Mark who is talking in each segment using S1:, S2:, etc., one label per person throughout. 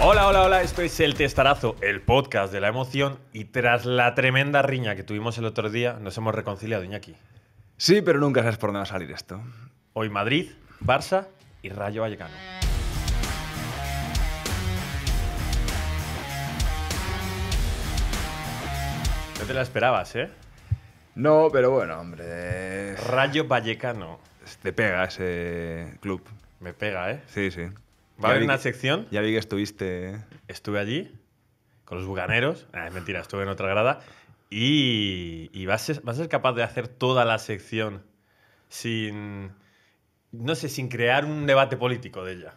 S1: Hola, hola, hola, esto es El Testarazo, el podcast de la emoción y tras la tremenda riña que tuvimos el otro día nos hemos reconciliado, Iñaki.
S2: Sí, pero nunca sabes por dónde va a salir esto.
S1: Hoy Madrid, Barça y Rayo Vallecano.
S2: No te la esperabas, ¿eh? No, pero bueno, hombre.
S1: Rayo Vallecano. Te pega ese club. Me pega, ¿eh? Sí, sí. ¿Va a haber una sección? Ya vi que estuviste. ¿eh? Estuve allí, con los buganeros. Ah, es mentira, estuve en otra grada. Y, vas, a ser, capaz de hacer toda la sección sin. No sé, sin crear un debate político de ella.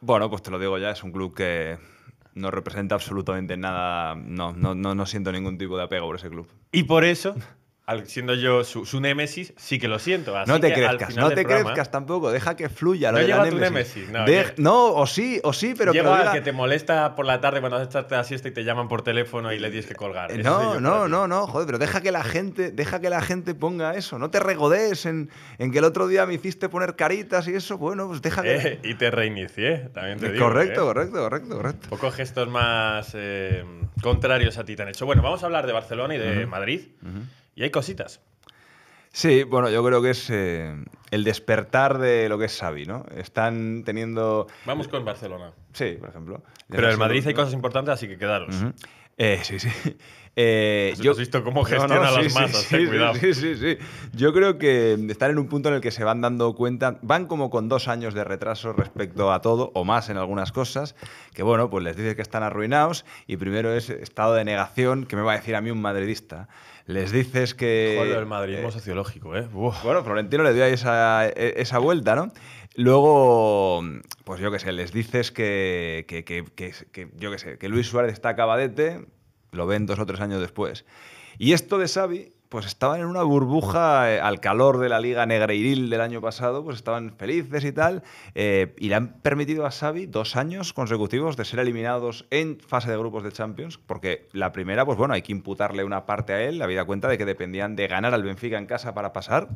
S2: Bueno, pues te lo digo ya, es un club que no representa absolutamente nada. no, no, no siento ningún tipo de apego por ese club. Y por eso siendo yo su, su, némesis, sí que lo siento. no te crezcas, no te tampoco, deja que fluya lo no la némesis. no, o sí, o sí, pero que que te
S1: molesta por la tarde cuando estás la siesta y te llaman por teléfono y le tienes que colgar. Eh, no, no,
S2: no, no, joder, pero deja que la gente, deja que la gente ponga eso, no te regodes en, que el otro día me hiciste poner caritas y eso, bueno, pues deja que... Eh,
S1: y te reinicié, también te eh, Correcto, correcto, correcto, correcto. Pocos gestos más contrarios a ti te han hecho. Bueno, vamos a hablar de Barcelona y de Madrid. Y hay cositas.
S2: Sí, bueno, yo creo que es eh, el despertar de lo que es Xavi, ¿no? Están teniendo... Vamos con Barcelona. Sí, por ejemplo. Pero en Madrid hay cosas importantes, así que quedaros. Eh, sí, sí. Eh, yo visto cómo gestiona sí, las masas, sí, sí, cuidado. Sí, sí, sí. Yo creo que están en un punto en el que se van dando cuenta, van como con dos años de retraso respecto a todo, o más en algunas cosas, que bueno, pues les dice que están arruinados y primero es estado de negación, que me va a decir a mí un madridista les dices que... el madridismo eh, sociológico, ¿eh? Bueno, Florentino le dio ahí e, esa, vuelta, ¿no? Luego, pues yo qué sé, les dices que, que, yo qué sé, que Luis Suárez está acabadete. lo ven dos o tres años después. Y esto de Xavi pues estaban en una burbuja eh, al calor de la Liga Negreiril del año pasado, pues estaban felices y tal, eh, y le han permitido a Xavi dos años consecutivos de ser eliminados en fase de grupos de Champions, porque la primera, pues bueno, hay que imputarle una parte a él, la vida cuenta de que dependían de ganar al Benfica en casa para pasar,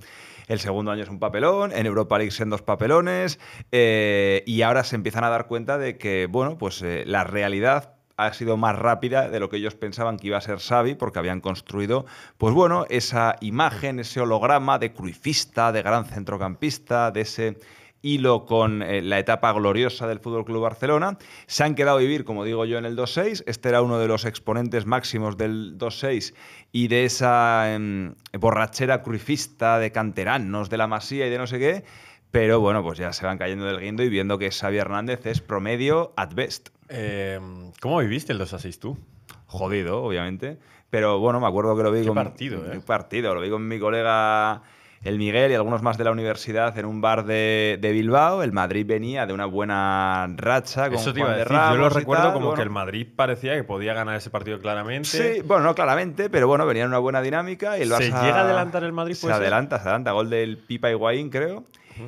S2: el segundo año es un papelón, en Europa League son dos papelones, eh, y ahora se empiezan a dar cuenta de que, bueno, pues la realidad ha sido más rápida de lo que ellos pensaban que iba a ser Xavi, porque habían construido, pues bueno, esa imagen, ese holograma de cruifista, de gran centrocampista, de ese hilo con eh, la etapa gloriosa del Fútbol Club Barcelona. Se han quedado a vivir, como digo yo, en el 2-6. Este era uno de los exponentes máximos del 2-6 y de esa em, borrachera cruifista de canteranos, de la Masía y de no sé qué. Pero bueno, pues ya se van cayendo del guindo y viendo que Xavi Hernández es promedio at best. Em, ¿Cómo viviste el 2 a 6 tú? Jodido, obviamente. Pero bueno, me acuerdo que lo vi ¿Qué con. partido, ¿eh? partido. Lo vi con mi colega el Miguel y algunos más de la universidad en un bar de, Bilbao. El Madrid venía de una buena racha con Eso te Yo lo recuerdo como que el Madrid parecía que podía ganar ese partido claramente. Sí, bueno, no claramente, pero bueno, venía una buena dinámica. Y el Barça ¿Se llega a adelantar el Madrid? se adelanta, se adelanta. Gol del Pipa Higuaín, creo.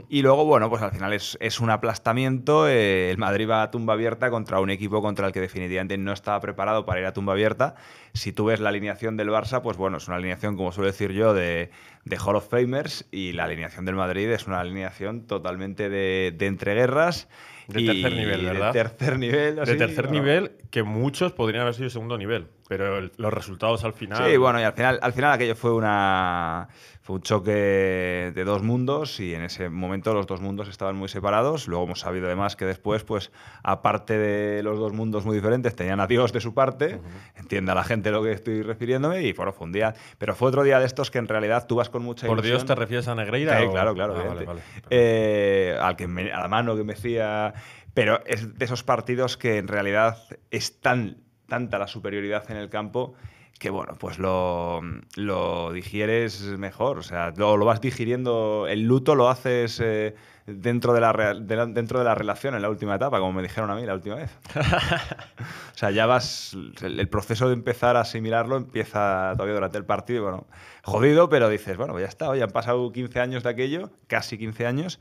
S2: Y luego, bueno, pues al final es, un aplastamiento. Eh, el Madrid va a tumba abierta contra un equipo contra el que definitivamente no estaba preparado para ir a tumba abierta. Si tú ves la alineación del Barça, pues bueno, es una alineación, como suelo decir yo, de, de Hall of Famers y la alineación del Madrid es una alineación totalmente de, de entreguerras. De tercer nivel, ¿verdad? De tercer nivel. de tercer nivel que muchos podrían
S1: haber sido segundo nivel. Pero los resultados al final. Sí, bueno, y
S2: al final, al final aquello fue una. un choque de dos mundos y en ese momento los dos mundos estaban muy separados. Luego hemos sabido además que después, pues, aparte de los dos mundos muy diferentes, tenían a Dios de su parte. Entienda la gente lo que estoy refiriéndome y bueno, fue un día. Pero fue otro día de estos que en realidad tú vas con mucha ¿Por Dios te refieres a Negreira? claro, claro. Ah, eh, al que a la mano que me decía. Pero es de esos partidos que en realidad están tanta la superioridad en el campo que bueno, pues lo, digieres mejor, o sea, lo, vas digiriendo, el luto lo haces eh, dentro, de la, dentro de la relación en la última etapa, como me dijeron a mí la última vez. o sea, ya vas, el, proceso de empezar a asimilarlo empieza todavía durante el partido, bueno, jodido, pero dices, bueno, ya está, ya han pasado 15 años de aquello, casi 15 años,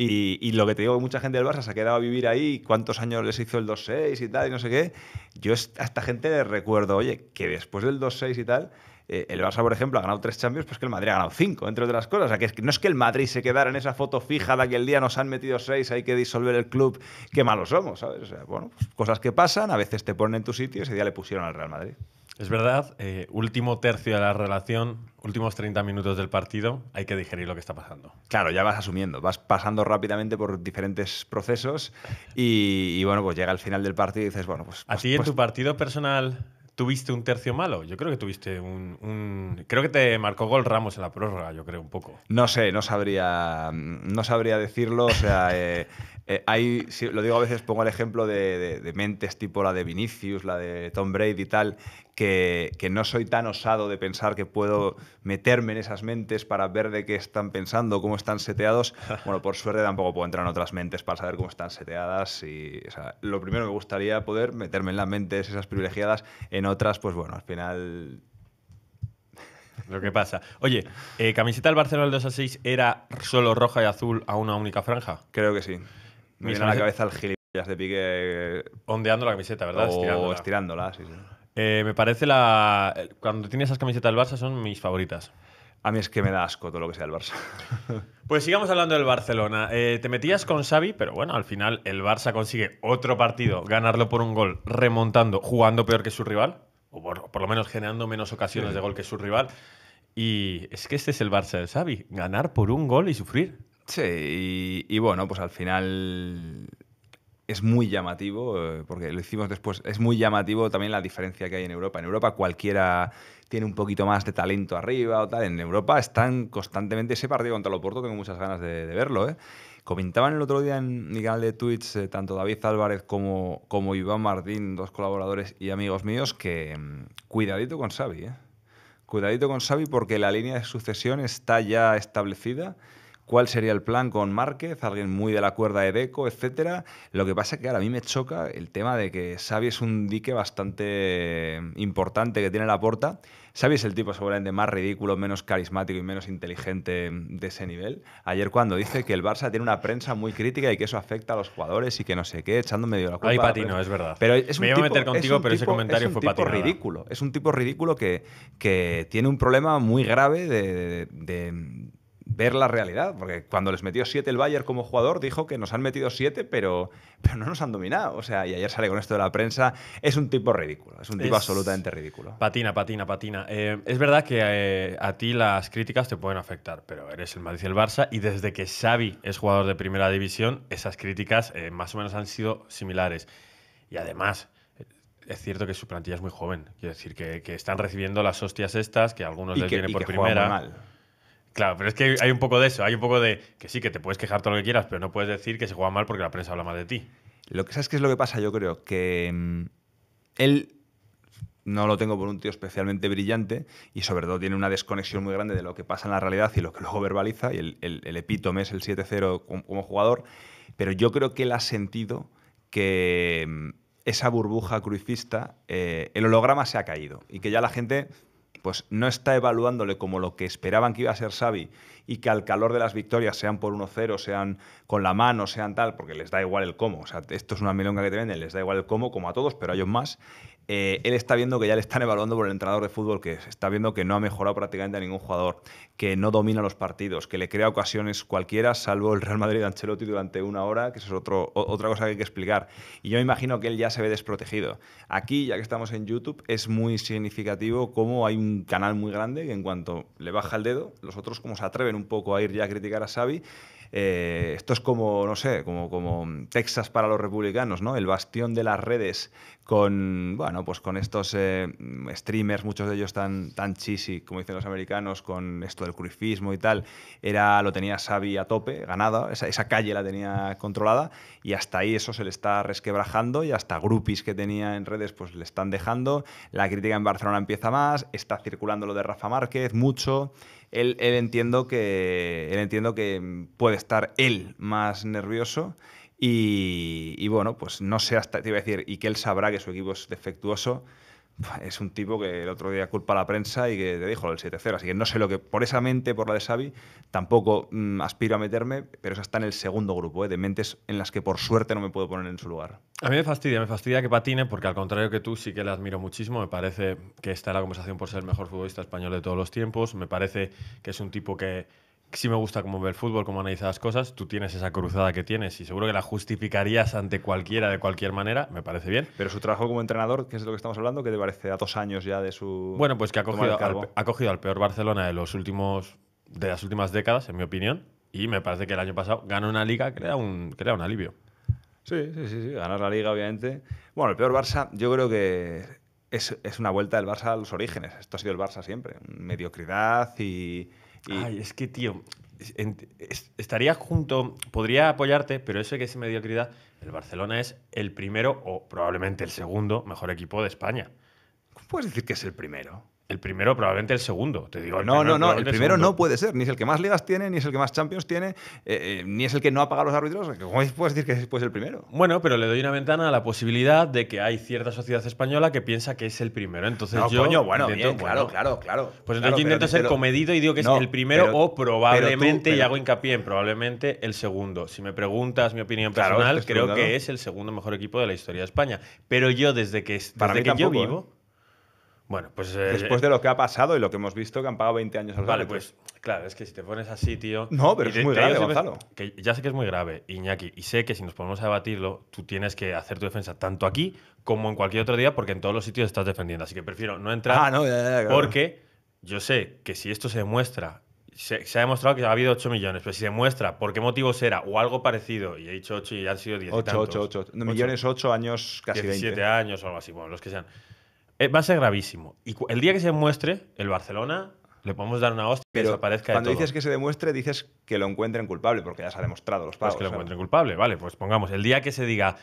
S2: y, lo que te digo, mucha gente del Barça se ha quedado a vivir ahí, cuántos años les hizo el 2-6 y tal, y no sé qué. Yo a esta gente les recuerdo, oye, que después del 2-6 y tal, eh, el Barça, por ejemplo, ha ganado tres Champions, pues que el Madrid ha ganado cinco, entre otras cosas. O sea, que, no es que el Madrid se quedara en esa foto fija de aquel día, nos han metido seis, hay que disolver el club, qué malos somos, ¿sabes? O sea, bueno, pues cosas que pasan, a veces te ponen en tu sitio, ese día le pusieron al Real Madrid.
S1: Es verdad, eh, último tercio de la relación, últimos 30 minutos
S2: del partido, hay que digerir lo que está pasando. Claro, ya vas asumiendo, vas pasando rápidamente por diferentes procesos y, bueno, pues llega el final del partido y dices, bueno, pues... ¿Así pues, en pues tu
S1: partido personal tuviste un tercio malo? Yo creo que tuviste un, Creo que te marcó gol Ramos en la
S2: prórroga, yo creo, un poco. No sé, no sabría, no sabría decirlo. O sea, eh, eh, hay, lo digo a veces, pongo el ejemplo de, mentes tipo la de Vinicius, la de Tom Brady y tal, que, no soy tan osado de pensar que puedo meterme en esas mentes para ver de qué están pensando, cómo están seteados. Bueno, por suerte tampoco puedo entrar en otras mentes para saber cómo están seteadas. Y, lo primero que me gustaría poder meterme en las mentes esas privilegiadas, en otras, pues bueno, al final lo que pasa. Oye,
S1: eh, ¿camiseta del Barcelona del 2 a 6 era solo roja y azul a una única franja?
S2: Creo que sí. Me la cabeza el gilipollas de pique. Eh, Ondeando la camiseta, ¿verdad? O estirándola, sí, sí.
S1: Eh, me parece la. Eh, cuando tiene esas camisetas del Barça son mis favoritas. A mí es
S2: que me da asco todo lo que sea el Barça.
S1: pues sigamos hablando del Barcelona. te metías con Xavi, pero bueno, al final el Barça consigue otro partido, ganarlo por un gol, remontando, jugando peor que su rival, o por, lo menos generando menos ocasiones de gol que su rival. Y es que este
S2: es el Barça del Xavi, ganar por un gol y sufrir. Sí, y, bueno, pues al final es muy llamativo, eh, porque lo hicimos después, es muy llamativo también la diferencia que hay en Europa. En Europa cualquiera tiene un poquito más de talento arriba o tal. En Europa están constantemente, ese partido contra Loporto tengo muchas ganas de, verlo. ¿eh? Comentaban el otro día en mi canal de Twitch, eh, tanto David Álvarez como, como Iván Martín, dos colaboradores y amigos míos, que mm, cuidadito con Xavi. Cuidadito con Xavi porque la línea de sucesión está ya establecida cuál sería el plan con Márquez, alguien muy de la cuerda de Deco, etcétera. Lo que pasa es que ahora a mí me choca el tema de que Xavi es un dique bastante mm, importante que tiene la porta. Xavi es el tipo seguramente más ridículo, menos carismático y menos inteligente mm, de ese nivel. Ayer cuando dice que el Barça tiene una prensa muy crítica y que eso afecta a los jugadores y que no sé qué, echando medio la culpa. Ahí patino, es verdad. Pero Me iba a meter contigo, pero ese comentario fue tipo ridículo. Es un tipo ridículo que, que tiene un problema muy grave de ver la realidad, porque cuando les metió siete el Bayern como jugador, dijo que nos han metido siete, pero, pero no nos han dominado. O sea, y ayer sale con esto de la prensa, es un tipo ridículo, es un tipo absolutamente ridículo.
S1: Patina, patina, patina. Eh, es verdad que eh, a ti las críticas te pueden afectar, pero eres el Madrid y el Barça, y desde que Xavi es jugador de primera división, esas críticas eh, más o menos han sido similares. Y además, es cierto que su plantilla es muy joven. Quiero decir que, están recibiendo las hostias estas, que algunos les viene por primera. Claro, pero es que hay un poco de eso, hay un poco de que sí, que te puedes quejar todo lo que quieras, pero no puedes decir que se juega mal
S2: porque la prensa habla mal de ti. Lo que sabes que es lo que pasa, yo creo, que mm, él no lo tengo por un tío especialmente brillante y sobre todo tiene una desconexión muy grande de lo que pasa en la realidad y lo que luego verbaliza y el, epítome es el 7-0 como, jugador, pero yo creo que él ha sentido que mm, esa burbuja crucista, eh, el holograma se ha caído y que ya la gente pues no está evaluándole como lo que esperaban que iba a ser Xavi y que al calor de las victorias, sean por 1-0, sean con la mano, sean tal, porque les da igual el cómo. O sea, esto es una milonga que te venden, les da igual el cómo, como a todos, pero a ellos más. Eh, él está viendo que ya le están evaluando por el entrenador de fútbol que Está viendo que no ha mejorado prácticamente a ningún jugador, que no domina los partidos, que le crea ocasiones cualquiera, salvo el Real Madrid de Ancelotti durante una hora, que es otra cosa que hay que explicar. Y yo me imagino que él ya se ve desprotegido. Aquí, ya que estamos en YouTube, es muy significativo cómo hay un canal muy grande que en cuanto le baja el dedo, los otros como se atreven un poco a ir ya a criticar a Xavi. Eh, esto es como, no sé, como, como Texas para los republicanos, ¿no? El bastión de las redes con, bueno, pues con estos eh, streamers, muchos de ellos tan, tan cheesy, como dicen los americanos, con esto del crucifismo y tal, era, lo tenía Xavi a tope, ganada, esa, calle la tenía controlada y hasta ahí eso se le está resquebrajando y hasta grupis que tenía en redes pues le están dejando, la crítica en Barcelona empieza más, está circulando lo de Rafa Márquez mucho, él, él entiendo, que, él entiendo que puede estar él más nervioso y, bueno, pues no sé hasta, te iba a decir, y que él sabrá que su equipo es defectuoso. Es un tipo que el otro día culpa a la prensa y que te dijo el 7-0. Así que no sé lo que, por esa mente, por la de Xavi, tampoco mm, aspiro a meterme, pero eso está en el segundo grupo, ¿eh? de mentes en las que por suerte no me puedo poner en su lugar.
S1: A mí me fastidia, me fastidia que patine, porque al contrario que tú, sí que le admiro muchísimo. Me parece que está en la conversación por ser el mejor futbolista español de todos los tiempos. Me parece que es un tipo que sí me gusta cómo ve el fútbol, cómo analiza las cosas. Tú tienes esa cruzada que tienes y seguro que la justificarías ante cualquiera de cualquier manera, me parece bien. Pero su
S2: trabajo como entrenador, que es de lo que estamos hablando, que te parece a dos años ya de su. Bueno, pues que ha cogido, al,
S1: ha peor Barcelona de, los últimos, de las últimas décadas, en mi opinión, y me parece que el año pasado ganó una liga que le da un, un alivio.
S2: Sí, sí, sí, sí, ganar la liga, obviamente. Bueno, el peor Barça, yo creo que es, es una vuelta del Barça a los orígenes. Esto ha sido el Barça siempre. Mediocridad y Ay, es que, tío, estaría junto, podría apoyarte, pero eso que es
S1: mediocridad, el Barcelona es el primero o probablemente el segundo mejor equipo de España. ¿Cómo puedes decir que es el primero? El primero, probablemente el segundo. Te digo, no, no, no, el primero no
S2: puede ser. Ni es el que más ligas tiene, ni es el que más champions tiene, eh, eh, ni es el que no ha pagado los árbitros. ¿Cómo puedes decir que es pues, el primero?
S1: Bueno, pero le doy una ventana a la posibilidad de que hay cierta sociedad española que piensa que es el primero. Entonces yo. Coño, bueno, bien, claro,
S2: claro, claro. Pues entonces yo intento ser comedido y digo que es el primero o probablemente, y hago
S1: hincapié en probablemente el segundo. Si me preguntas mi opinión personal, creo que es el segundo mejor equipo de la historia de España. Pero yo, desde que, yo ¿eh? vivo. Bueno, pues. Eh, Después de
S2: lo que ha pasado y lo que hemos visto, que han pagado 20 años al Vale, pues,
S1: claro, es que si te pones así, tío. No, pero es muy grave, Gonzalo. ya sé que es muy grave, Iñaki, y sé que si nos ponemos a debatirlo, tú tienes que hacer tu defensa tanto aquí como en cualquier otro día, porque en todos los sitios estás defendiendo. Así que prefiero no entrar. Ah, no, ya, ya, Porque yo sé que si esto se demuestra se, ha demostrado que ha habido 8 millones, pero si se muestra por qué motivos era o algo parecido, y he dicho 8 y han sido 10 tantos, 8, 8, 8. millones,
S2: 8 años, casi 17
S1: años o algo así, bueno, los que sean. Eh, va a ser gravísimo. Y el día que se demuestre, el Barcelona le podemos dar una hostia y Pero desaparezca Cuando dices
S2: que se demuestre, dices que lo encuentren culpable, porque ya se ha demostrado los pues pagos. que lo encuentren culpable, vale. Pues
S1: pongamos, el día que se diga,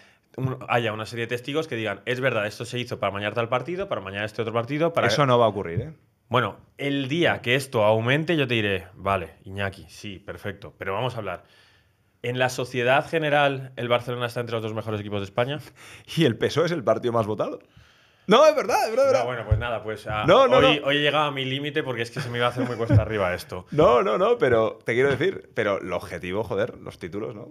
S1: haya una serie de testigos que digan, es verdad, esto se hizo para mañana tal partido, para mañana este otro partido, para. Eso no va a ocurrir, ¿eh? Bueno, el día que esto aumente, yo te diré, vale, Iñaki, sí, perfecto. Pero vamos a hablar. En la sociedad general, el Barcelona está entre los dos mejores equipos de España. Y el PSOE es el partido más votado. No, es verdad, es verdad. bueno, pues nada, pues ah, no, no, hoy, hoy, he llegado a mi límite porque es que se me iba a hacer muy cuesta arriba esto.
S2: No, no, no, pero te quiero decir, pero el objetivo, joder, los títulos, ¿no?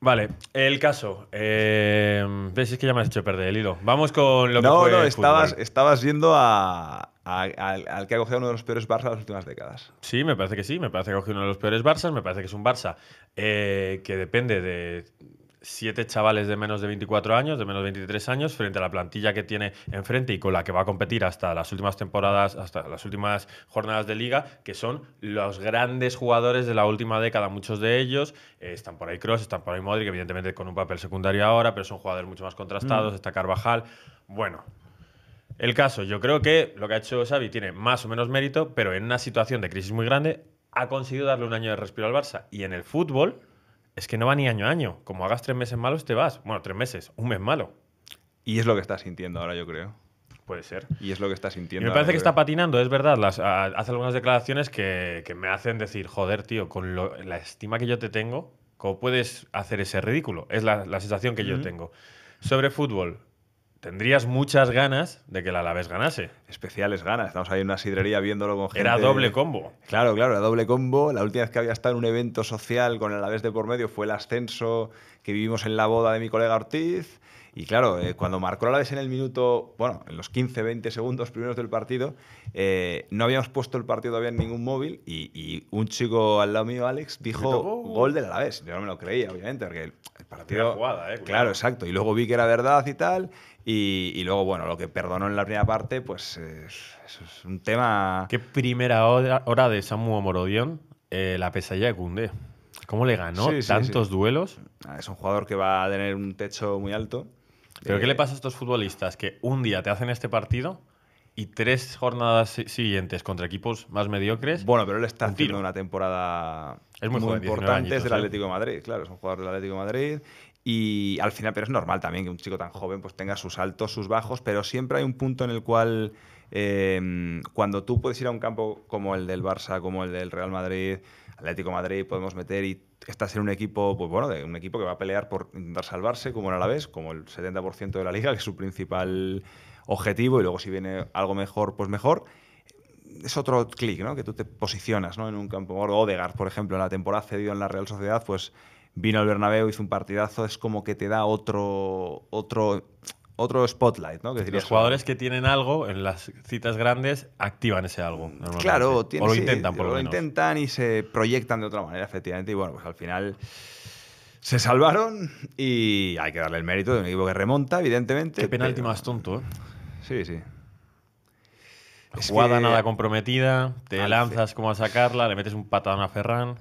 S2: Vale, el caso.
S1: Eh, ¿Ves? Es que ya me has hecho perder el hilo. Vamos con lo que No, no, estabas,
S2: estabas yendo a, al, que ha cogido uno de los peores Barça de las últimas décadas.
S1: Sí, me parece que sí. Me parece que ha cogido uno de los peores Barça, Me parece que es un Barça eh, que depende de siete chavales de menos de 24 años, de menos de 23 años, frente a la plantilla que tiene enfrente y con la que va a competir hasta las últimas temporadas, hasta las últimas jornadas de liga, que son los grandes jugadores de la última década, muchos de ellos. Eh, están por ahí Cross, están por ahí Modric, evidentemente con un papel secundario ahora, pero son jugadores mucho más contrastados, mm. está Carvajal. Bueno, el caso, yo creo que lo que ha hecho Xavi tiene más o menos mérito, pero en una situación de crisis muy grande ha conseguido darle un año de respiro al Barça. Y en el fútbol, es que no va ni año a año. Como hagas tres meses malos, te vas. Bueno, tres meses, un mes malo. Y es lo que estás sintiendo ahora, yo creo.
S2: Puede ser. Y es lo que está sintiendo. Y me parece que está
S1: patinando, es verdad. hace algunas declaraciones que, me hacen decir, joder, tío, con la estima que yo te tengo, ¿cómo puedes hacer ese ridículo? Es la, la sensación que yo tengo. Sobre fútbol, tendrías muchas ganas de que el Alavés
S2: ganase. Especiales ganas. Estamos ahí en una sidrería viéndolo con gente. Era doble combo. Claro, claro, era doble combo. La última vez que había estado en un evento social con el Alavés de por medio fue el ascenso que vivimos en la boda de mi colega Ortiz. Y claro, eh, cuando marcó la vez en el minuto, bueno, en los 15, 20 segundos primeros del partido, eh, no habíamos puesto el partido todavía en ningún móvil y, y un chico al lado mío, Alex, dijo gol del Alavés. Yo no me lo creía, obviamente, porque partido jugada, ¿eh? Claro, exacto. Y luego vi que era verdad y tal. Y, luego, bueno, lo que perdonó en la primera parte, pues es, un tema. Qué primera hora, de Samu Morodión,
S1: eh, la pesadilla de Cundé. ¿Cómo le ganó tantos duelos? Ah, es un jugador que va a tener un techo muy alto. ¿Pero qué eh, le pasa a estos futbolistas que un día te hacen este partido y tres jornadas siguientes contra equipos más mediocres. Bueno, pero él está haciendo una
S2: temporada muy, importante. es del ¿eh? Atlético de Madrid, claro, es un jugador del Atlético de Madrid. Y al final, pero es normal también que un chico tan joven pues tenga sus altos, sus bajos, pero siempre hay un punto en el cual eh, cuando tú puedes ir a un campo como el del Barça, como el del Real Madrid, Atlético Madrid, podemos meter y estás en un equipo, pues bueno, de un equipo que va a pelear por intentar salvarse, como la vez como el 70% de la liga, que es su principal objetivo y luego si viene algo mejor, pues mejor. Es otro clic, ¿no? Que tú te posicionas ¿no? en un campo. Odegaard, por ejemplo, en la temporada cedido en la Real Sociedad, pues vino al Bernabéu, hizo un partidazo, es como que te da otro, otro, otro spotlight, ¿no? Que los jugadores
S1: que tienen algo en las citas grandes activan ese algo. Claro, o lo intentan por lo, lo
S2: intentan y se proyectan de otra manera, efectivamente. Y bueno, pues al final se salvaron y hay que darle el mérito de un equipo que remonta, evidentemente. Qué penalti más tonto, ¿eh? Sí, sí.
S1: Es nada comprometida, te lanzas como a sacarla, le metes un
S2: patadón a Ferran.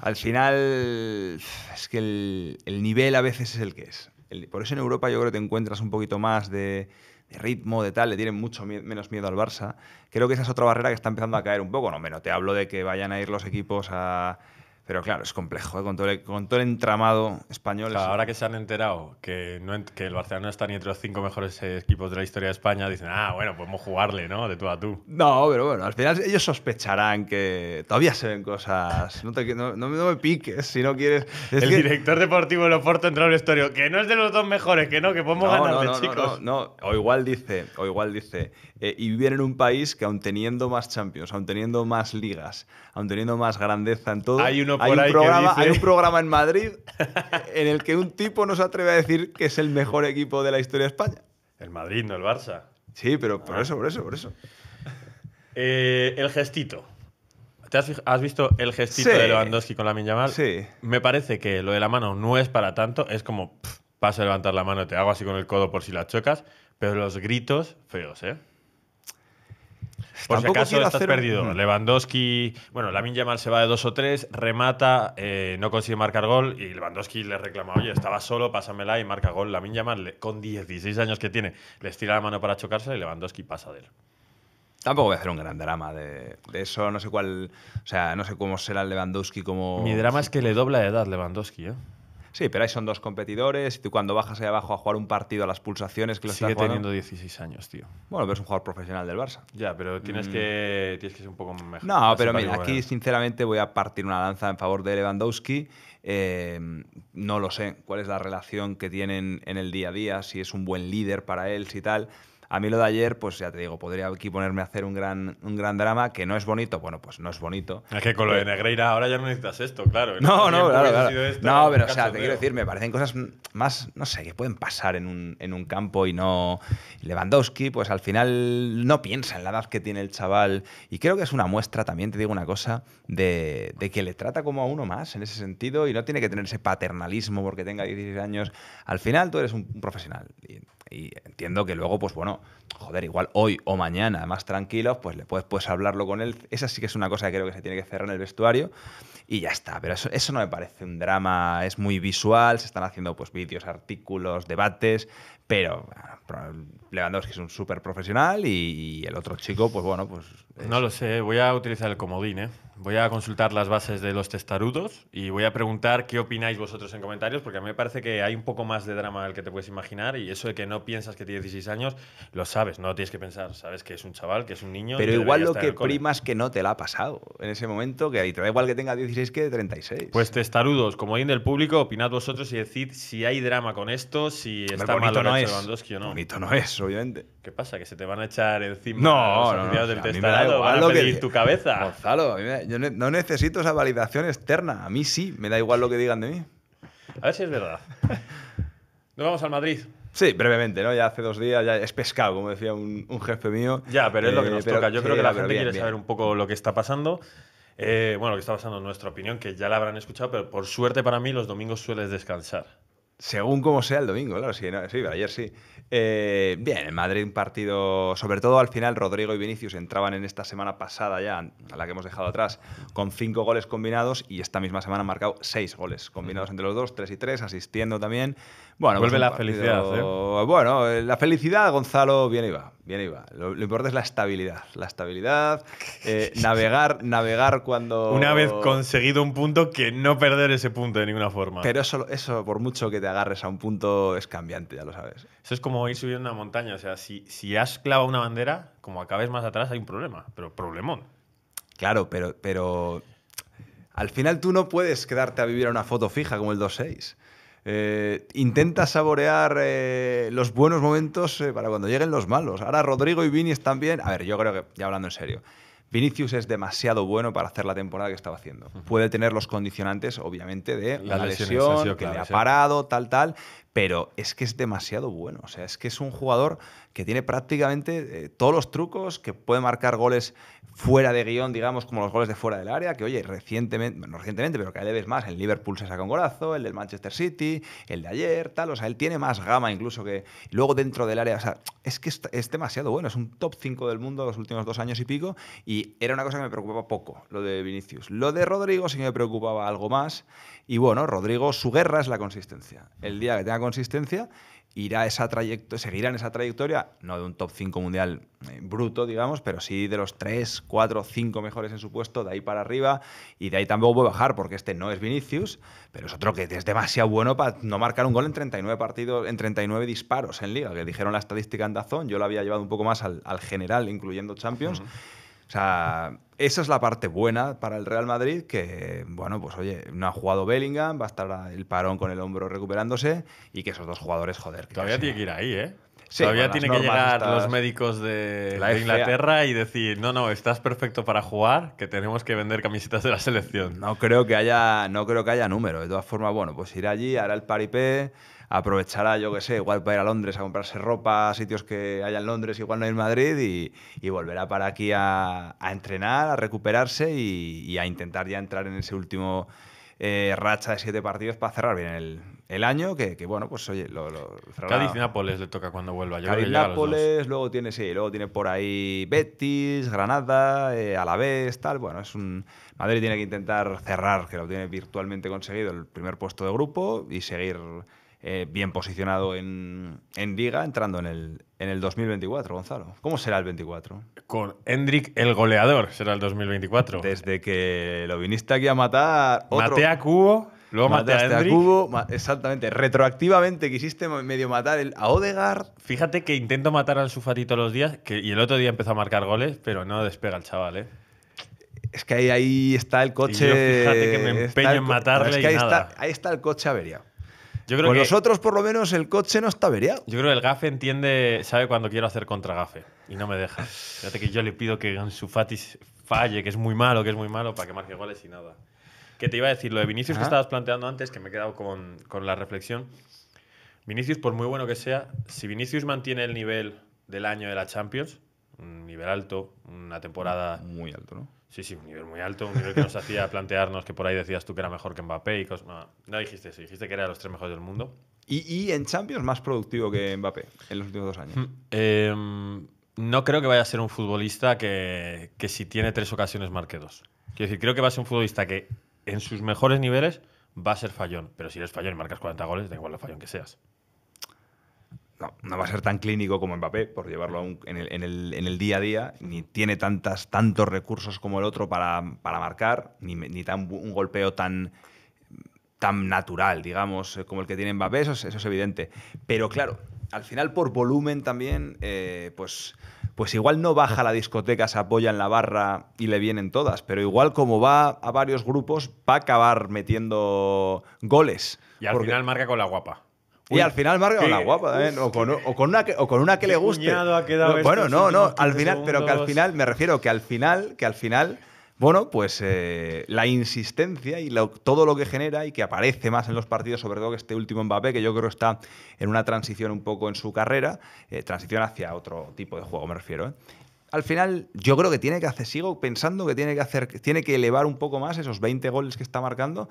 S2: Al final, es que el, nivel a veces es el que es. por eso en Europa yo creo que te encuentras un poquito más de, ritmo, de tal, le tienen mucho menos miedo al Barça. Creo que esa es otra barrera que está empezando a caer un poco. No, menos te hablo de que vayan a ir los equipos a pero claro, es complejo, ¿eh? con, todo el, con, todo el, entramado español. Ahora que se
S1: han enterado que, no, que el Barcelona no está ni entre los cinco mejores eh, equipos de la historia de España, dicen, ah, bueno,
S2: podemos jugarle, ¿no? De tú a tú. No, pero bueno, al final ellos sospecharán que todavía se ven cosas. No, no, me piques si no quieres. el director deportivo de Loporto entra en el historio, que no es de los dos mejores, que no, que podemos ganarle, chicos. No, no, o igual dice, o igual dice, eh, y vivir en un país que aun teniendo más Champions, aun teniendo más ligas, aun teniendo más grandeza en todo, hay, uno un, programa, en Madrid en el que un tipo no se atreve a decir que es el mejor equipo de la historia de España. El Madrid, no el Barça. Sí, pero por ah. eso, por eso, por eso. Eh, el gestito. has, visto
S1: el gestito de Lewandowski con la minyamal Sí. Me parece que lo de la mano no es para tanto. Es como paso a levantar la mano, te hago así con el codo por si la chocas. Pero los gritos feos, ¿eh? Por si acaso estás perdido. Mm. Lewandowski, bueno, Lamin Yamal se va de dos o tres, remata, eh, no consigue marcar gol y Lewandowski le reclama, oye, estaba solo, pásamela y marca gol. Lamin Yamal, con 16 años que tiene, le estira la mano para chocarse y Lewandowski pasa de él.
S2: Tampoco voy a hacer un gran drama de, eso, no sé cuál, o sea, no sé cómo será Lewandowski como... Mi drama es que le dobla de edad Lewandowski, ¿eh? Sí, pero ahí son dos competidores y tú cuando bajas ahí abajo a jugar un partido a las pulsaciones que lo Sigue teniendo 16 años, tío. Bueno, pero es un jugador profesional del Barça. Ya, pero tienes, mm.
S1: que, tienes que ser un poco mejor. No, pero mira, aquí
S2: sinceramente voy a partir una lanza en favor de Lewandowski. Eh, no lo sé cuál es la relación que tienen en el día a día, si es un buen líder para él, si tal. A mí lo de ayer, pues ya te digo, podría aquí ponerme a hacer un gran, un gran drama que no es bonito. Bueno, pues no es bonito. Es que con lo de
S1: Negreira ahora ya no necesitas esto, claro. No, no, claro. no, pero o sea, te quiero decir,
S2: me parecen cosas más, no sé, que pueden pasar en un, campo y no. Lewandowski, pues al final no piensa en la edad que tiene el chaval. Y creo que es una muestra, también te digo una cosa, de, que le trata como a uno más en ese sentido y no tiene que tener ese paternalismo porque tenga 16 años. Al final tú eres un, profesional y entiendo que luego, pues bueno, joder, igual hoy o mañana, más tranquilos, pues le puedes, hablarlo con él. Esa sí que es una cosa que creo que se tiene que cerrar en el vestuario y ya está. Pero eso, no me parece un drama, es muy visual, se están haciendo pues vídeos, artículos, debates, pero Lewandowski es un súper profesional y, el otro chico, pues bueno, pues...
S1: No lo sé, voy a utilizar el comodín, ¿eh? Voy a consultar las bases de los testarudos y voy a preguntar qué opináis vosotros en comentarios, porque a mí me parece que hay un poco más de drama del que te puedes imaginar y eso de que no piensas que tiene 16 años, lo sabes, no tienes que pensar,
S2: sabes que es un chaval, que es un niño. Pero igual lo que primas que no te la ha pasado en ese momento, que te da igual que tenga 16 que 36.
S1: Pues testarudos, como en del público, opinad vosotros y decid si hay drama con esto, si está mal no Lewandowski o no. Bonito no es, obviamente. ¿Qué pasa? ¿Que se te van a echar encima no, los no, del a tu cabeza?
S2: Gonzalo, yo no necesito esa validación externa. A mí sí, me da igual lo que digan de mí. A ver si es verdad. Nos vamos al Madrid. Sí, brevemente, ¿no? Ya hace dos días, ya es pescado, como decía un, jefe mío. Ya, pero es lo que nos eh, toca. Yo creo que la gente quiere saber un poco lo que está pasando. Eh, bueno, lo que está pasando en nuestra opinión, que ya
S1: la habrán escuchado, pero por suerte para mí los domingos sueles descansar. Según
S2: como sea el domingo, claro, sí, no, ayer sí. Eh, bien, en Madrid un partido, sobre todo al final Rodrigo y Vinicius entraban en esta semana pasada ya, a la que hemos dejado atrás, con cinco goles combinados y esta misma semana han marcado seis goles combinados entre los dos, tres y tres, asistiendo también. Bueno, vuelve pues la felicidad. ¿eh? Bueno, eh, la felicidad, Gonzalo, bien iba, bien iba. Lo, importante es la estabilidad, la estabilidad, eh, navegar, navegar cuando. Una vez conseguido un punto, que no perder ese punto de ninguna forma. Pero eso, eso por mucho que te agarres a un punto es cambiante, ya lo sabes.
S1: Eso es como ir subiendo una montaña, o sea, si,
S2: has clavado una
S1: bandera, como acabes más atrás hay un problema,
S2: pero problemón. Claro, pero, pero al final tú no puedes quedarte a vivir a una foto fija como el 2.6. Eh, intenta saborear eh, los buenos momentos eh, para cuando lleguen los malos. Ahora Rodrigo y Vinicius también A ver, yo creo que, ya hablando en serio, Vinicius es demasiado bueno para hacer la temporada que estaba haciendo. Puede tener los condicionantes, obviamente, de la, lesión, que le ha parado, tal, tal, pero es que es demasiado bueno. O sea, es que es un jugador que tiene prácticamente eh, todos los trucos, que puede marcar goles fuera de guión, digamos, como los goles de fuera del área, que oye, recientemente, no recientemente, pero le ves más, el Liverpool se saca un golazo, el del Manchester City, el de ayer, tal. O sea, él tiene más gama incluso que luego dentro del área. O sea, es que es, demasiado bueno. Es un top 5 del mundo los últimos dos años y pico y era una cosa que me preocupaba poco, lo de Vinicius. Lo de Rodrigo sí que me preocupaba algo más. Y bueno, Rodrigo, su guerra es la consistencia. El día que tenga consistencia, irá esa trayecto seguirá en esa trayectoria, no de un top 5 mundial eh, bruto, digamos, pero sí de los 3, 4, 5 mejores en su puesto, de ahí para arriba, y de ahí tampoco a bajar, porque este no es Vinicius, pero es otro que es demasiado bueno para no marcar un gol en 39 partidos, en 39 disparos en liga, que dijeron la estadística andazón yo lo había llevado un poco más al, general, incluyendo Champions. O sea, esa es la parte buena para el Real Madrid, que, bueno, pues oye, no ha jugado Bellingham, va a estar el parón con el hombro recuperándose y que esos dos jugadores, joder. Todavía tiene que ir ahí, ¿eh? Todavía tienen que llegar los
S1: médicos de, de Inglaterra
S2: y decir, no, no, estás perfecto para jugar, que tenemos que vender camisetas de la selección. No creo que haya, no creo que haya número. De todas formas, bueno, pues ir allí, hará el paripé, aprovechará, yo qué sé, igual para ir a Londres a comprarse ropa, sitios que haya en Londres, igual no hay en Madrid, y, volverá para aquí a, entrenar, a recuperarse y, a intentar ya entrar en ese último eh, racha de siete partidos para cerrar bien el, año, que, bueno, pues oye, lo, lo Cádiz-Nápoles le toca cuando vuelva. Yo Cádiz Nápoles, luego tiene, sí, luego tiene por ahí Betis, Granada, eh, Alavés, tal. Bueno, es un. Madrid tiene que intentar cerrar, que lo tiene virtualmente conseguido el primer puesto de grupo y seguir eh, bien posicionado en, Liga, entrando en el, en el 2024, Gonzalo. ¿Cómo será el 24? Con
S1: Hendrik el goleador será el 2024. Desde que lo viniste
S2: aquí a matar. Otro... a Cubo. Luego mataste, a, Cubo, exactamente. Retroactivamente quisiste medio matar el, a Odegaard. Fíjate que intento matar al Sufati todos los días y el
S1: otro día empezó a marcar goles, pero no despega el chaval, eh. Es que ahí, está el coche. Y fíjate que me empeño en matarle. y ahí, Está,
S2: ahí está el coche averiado.
S1: Yo creo que, nosotros,
S2: por lo menos, el coche no está averiado.
S1: Yo creo que el gafe entiende, sabe cuando quiero hacer contra Gafe. y no me deja. Fíjate que yo le pido que su Fatis falle, que es muy malo, que es muy malo, para que marque goles y nada. Que te iba a decir, lo de Vinicius que estabas planteando antes, que me he quedado con, con la reflexión. Vinicius, por muy bueno que sea, si Vinicius mantiene el nivel del año de la Champions, un nivel alto, una temporada... Muy alto, ¿no? Sí, sí, un nivel muy alto, un nivel que nos hacía plantearnos que por ahí decías tú que era mejor que Mbappé y cosas... No, dijiste eso, dijiste que era los tres mejores del mundo.
S2: ¿Y, y en Champions más productivo que Mbappé en los últimos dos años? Mm, em, no creo
S1: que vaya a ser un futbolista que, que si tiene tres ocasiones marque dos. Quiero decir, creo que va a ser un futbolista que en sus mejores niveles va a ser fallón. Pero si eres fallón y marcas 40 goles, da igual lo fallón que seas
S2: no, va a ser tan clínico como Mbappé, por llevarlo en, el, día a día, ni tiene tantas, tantos recursos como el otro para, marcar, ni, tan, un golpeo tan, tan natural, digamos, eh, como el que tiene Mbappé, eso es, evidente. Pero claro, al final por volumen también, eh, pues, pues igual no baja la discoteca, se apoya en la barra y le vienen todas, pero igual como va a varios grupos, va a acabar metiendo goles. Y al final marca con la guapa y al final Marga, guapa, o, con, una que, o con una que le guste. bueno, no, no, al final, pero que al final, me refiero que al final, que al final, bueno, pues eh, la insistencia y todo lo que genera y que aparece más en los partidos, sobre todo que este último Mbappé, que yo creo está en una transición un poco en su carrera, eh, transición hacia otro tipo de juego, me refiero, ¿eh? al final yo creo que tiene que hacer, sigo pensando que tiene que hacer, tiene que elevar un poco más esos 20 goles que está marcando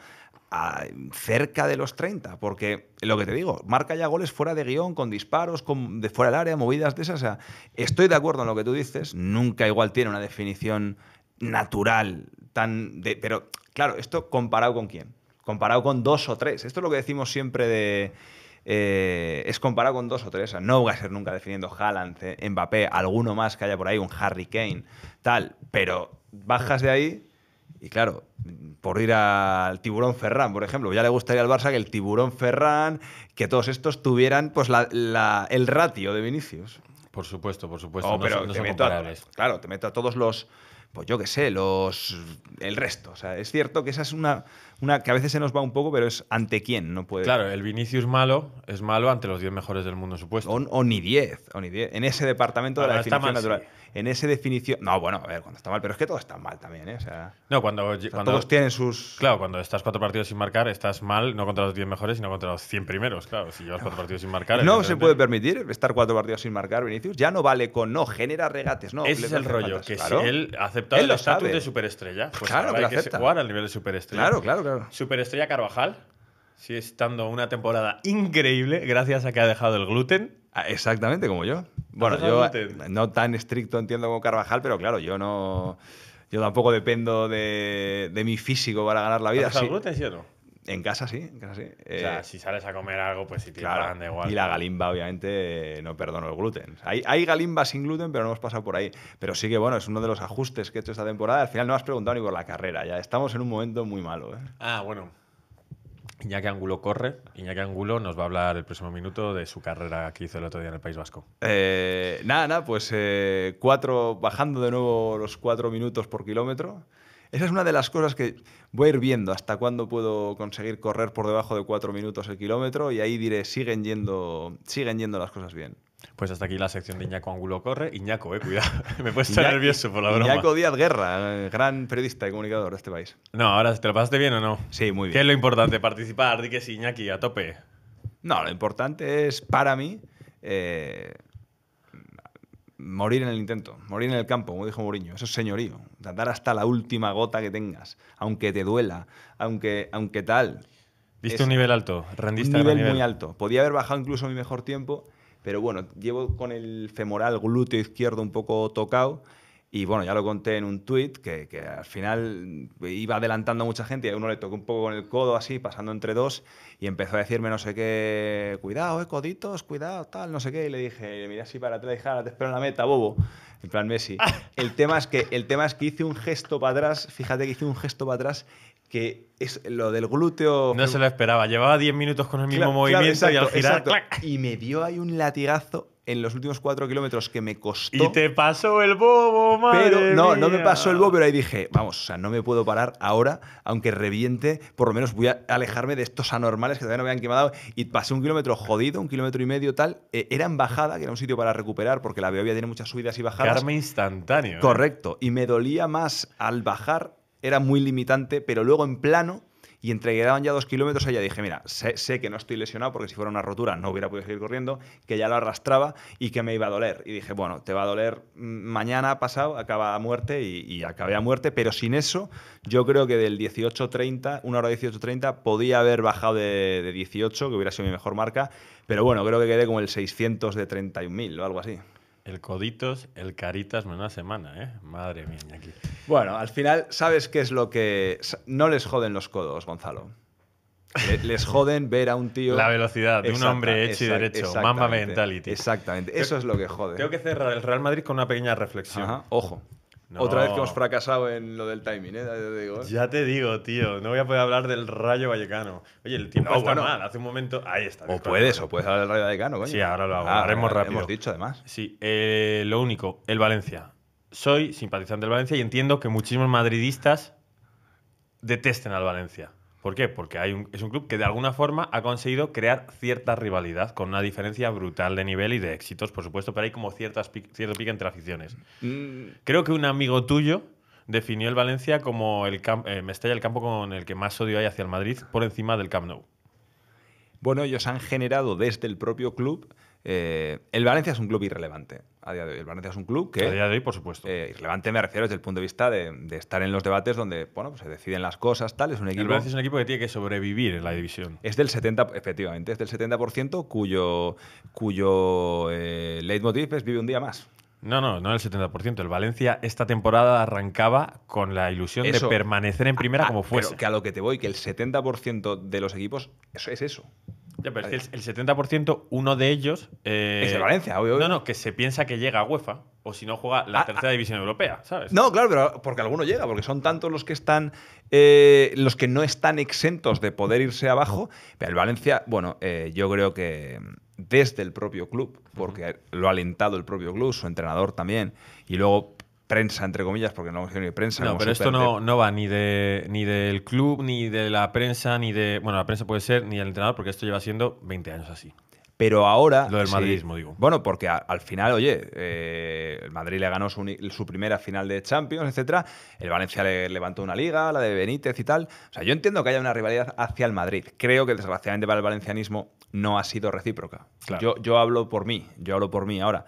S2: a cerca de los 30, porque lo que te digo, marca ya goles fuera de guión, con disparos, con, de fuera del área, movidas de esas. estoy de acuerdo en lo que tú dices, nunca igual tiene una definición natural, tan pero claro, esto comparado con quién, comparado con dos o tres. Esto es lo que decimos siempre de eh, es comparado con dos o tres. No voy a ser nunca definiendo Haaland, eh, Mbappé, alguno más que haya por ahí, un Harry Kane, tal. Pero bajas de ahí y claro, por ir al tiburón Ferran, por ejemplo, ya le gustaría al Barça que el tiburón Ferran, que todos estos tuvieran pues la, el ratio de Vinicius. Por supuesto, por supuesto. Oh, pero claro, te meto a todos los pues yo qué sé, los, el resto. O sea, es cierto que esa es una, una que a veces se nos va un poco, pero es ante quién, no puede. Claro, el Vinicius malo es malo ante los 10 mejores del mundo, supuesto. O, ni 10, o ni 10, en ese departamento de la definición natural en esa definición. No, bueno, a ver, cuando está mal, pero es que todo está mal también, ¿eh? no, cuando, cuando, Todos tienen sus.
S1: Claro, cuando estás cuatro partidos sin marcar, estás mal no contra los diez mejores, sino contra los 100 primeros, claro. Si llevas cuatro partidos sin marcar. No se puede
S2: permitir estar cuatro partidos sin marcar, Vinicius. Ya no vale con no, genera regates, no. Ese es el rollo, que si él acepta el estatus de
S1: superestrella, pues claro, jugar al nivel de
S2: superestrella. Claro, claro,
S1: claro. Superestrella Carvajal si estando una temporada
S2: increíble gracias a que ha dejado el gluten. Ah, exactamente, como yo. Bueno, yo no tan estricto entiendo como Carvajal, pero claro, yo no. Yo tampoco dependo de, mi físico para ganar la vida. ¿Has gluten sí o En casa sí, en casa sí.
S1: o sea, eh, si sales a comer algo, pues si te
S2: claro, igual. Y la galimba, obviamente, no perdono el gluten. Hay, hay galimba sin gluten, pero no hemos pasado por ahí. Pero sí que, bueno, es uno de los ajustes que he hecho esta temporada. Al final no has preguntado ni por la carrera. Ya estamos en un momento muy malo. ¿eh? Ah, bueno. Iñaki Angulo corre. Iñaki Angulo nos va a hablar el
S1: próximo minuto de su carrera que hizo el otro día en el País Vasco.
S2: Eh, nada, nada, pues eh, cuatro, bajando de nuevo los cuatro minutos por kilómetro. Esa es una de las cosas que voy a ir viendo hasta cuándo puedo conseguir correr por debajo de cuatro minutos el kilómetro y ahí diré, siguen yendo, siguen yendo las cosas bien. Pues hasta aquí la sección de Iñaco Angulo Corre. Iñaco, eh, cuidado. Me he nervioso por la broma. Iñaco Díaz Guerra, eh, gran periodista y comunicador de este país.
S1: No, ahora, ¿te lo pasaste bien o no? Sí, muy bien. ¿Qué es lo importante? Participar, di que sí, Iñaki, a tope.
S2: No, lo importante es, para mí, eh, morir en el intento, morir en el campo, como dijo Mourinho. Eso es señorío. Tratar hasta la última gota que tengas, aunque te duela, aunque, aunque tal. ¿Viste un nivel alto, rendiste un nivel, nivel muy alto. Podía haber bajado incluso mi mejor tiempo pero bueno, llevo con el femoral glúteo izquierdo un poco tocado. Y bueno, ya lo conté en un tweet que, al final iba adelantando a mucha gente y a uno le tocó un poco con el codo así, pasando entre dos, y empezó a decirme no sé qué, cuidado, eh, coditos, cuidado, tal, no sé qué. Y le dije, mira así para atrás, dije, ahora te espero en la meta, bobo. En plan Messi. El tema es que, el tema es que hice un gesto para atrás, fíjate que hice un gesto para atrás que es lo del glúteo. No se lo
S1: esperaba. Llevaba 10 minutos con
S2: el mismo movimiento y al girar. Y me dio ahí un latigazo en los últimos 4 kilómetros que me costó. Y te pasó el bobo, madre. no, no me pasó el bobo, pero ahí dije, vamos, o sea, no me puedo parar ahora, aunque reviente, por lo menos voy a alejarme de estos anormales que todavía no me han quemado. Y pasé un kilómetro jodido, un kilómetro y medio tal. E, era en bajada, que era un sitio para recuperar, porque la Beovia tiene muchas subidas y bajadas. Carme instantáneo. ¿eh? Correcto. Y me dolía más al bajar era muy limitante, pero luego en plano y entre que ya dos kilómetros, allá dije, mira, sé, que no estoy lesionado porque si fuera una rotura no hubiera podido seguir corriendo, que ya lo arrastraba y que me iba a doler. Y dije, bueno, te va a doler mm, mañana, pasado, acaba a muerte y, acabé a muerte, pero sin eso yo creo que del 18.30, una hora 18.30, podía haber bajado de, de 18, que hubiera sido mi mejor marca, pero bueno, creo que quedé como el 600 de 31.000 o algo así. El Coditos, el Caritas,
S1: una semana, ¿eh? Madre mía, aquí.
S2: Bueno, al final, ¿sabes qué es lo que. No les joden los codos, Gonzalo. Les joden ver a un tío. La velocidad de un hombre hecho y derecho. Mamba mentality. Exactamente. Eso es lo que jode. Tengo que cerrar el Real Madrid con una pequeña reflexión.
S1: ojo. Otra vez que hemos
S2: fracasado en lo del timing, ¿eh? ¿eh?
S1: Ya te, digo, tío. No voy a poder hablar del Rayo Vallecano. Oye, el tiempo está mal.
S2: Hace un momento. Ahí está.
S1: O puedes, o puedes hablar del Rayo Vallecano, Sí, ahora lo haremos ah, rápido. Hemos dicho, además. Sí, eh, lo único, el Valencia. Soy simpatizante del Valencia y entiendo que muchísimos madridistas detesten al Valencia. ¿Por qué? Porque es un club que de alguna forma ha conseguido crear cierta rivalidad, con una diferencia brutal de nivel y de éxitos, por supuesto, pero hay como ciertas, cierto pique entre aficiones. Mm. Creo que un amigo tuyo definió el Valencia como el eh, me Mestalla, el campo con
S2: el que más odio hay hacia el Madrid, por encima del Camp Nou. Bueno, ellos han generado desde el propio club eh, el Valencia es un club irrelevante a día de hoy. El Valencia es un club que. A día de hoy, por supuesto. Eh, irrelevante me refiero desde el punto de vista de, estar en los debates donde bueno, pues se deciden las cosas, tal. Es un equipo. El Valencia es un equipo que tiene que sobrevivir en la división. Es del 70%, efectivamente, es del 70% cuyo, cuyo eh, leitmotiv es vive un día más.
S1: No, no, no el 70%. El Valencia esta temporada arrancaba con la ilusión de permanecer en primera ah, como fuese. que
S2: a lo que te voy, que el 70% de los equipos eso es eso el, 70%, uno de ellos. Eh, es el Valencia, obvio, No, no, que se piensa que llega a UEFA o si no juega
S1: la ah, tercera ah. división europea,
S2: ¿sabes? No, claro, pero porque alguno llega, porque son tantos los que están. Eh, los que no están exentos de poder irse abajo. Pero el Valencia, bueno, eh, yo creo que desde el propio club, porque lo ha alentado el propio club, su entrenador también, y luego prensa, entre comillas, porque no hemos ni prensa. No, pero esto no,
S1: no, va ni, de, ni del club, ni de la prensa, ni de. Bueno, la prensa puede ser, ni del entrenador, porque esto lleva siendo 20 años así.
S2: Pero ahora. Lo del madridismo, digo. Bueno, porque al final, oye, eh, el Madrid le ganó su, primera final de Champions, etcétera. El Valencia le levantó una liga, la de Benítez y tal. O sea, yo entiendo que haya una rivalidad hacia el Madrid. Creo que desgraciadamente para el valencianismo no ha sido recíproca. Yo, yo hablo por mí, yo hablo por mí ahora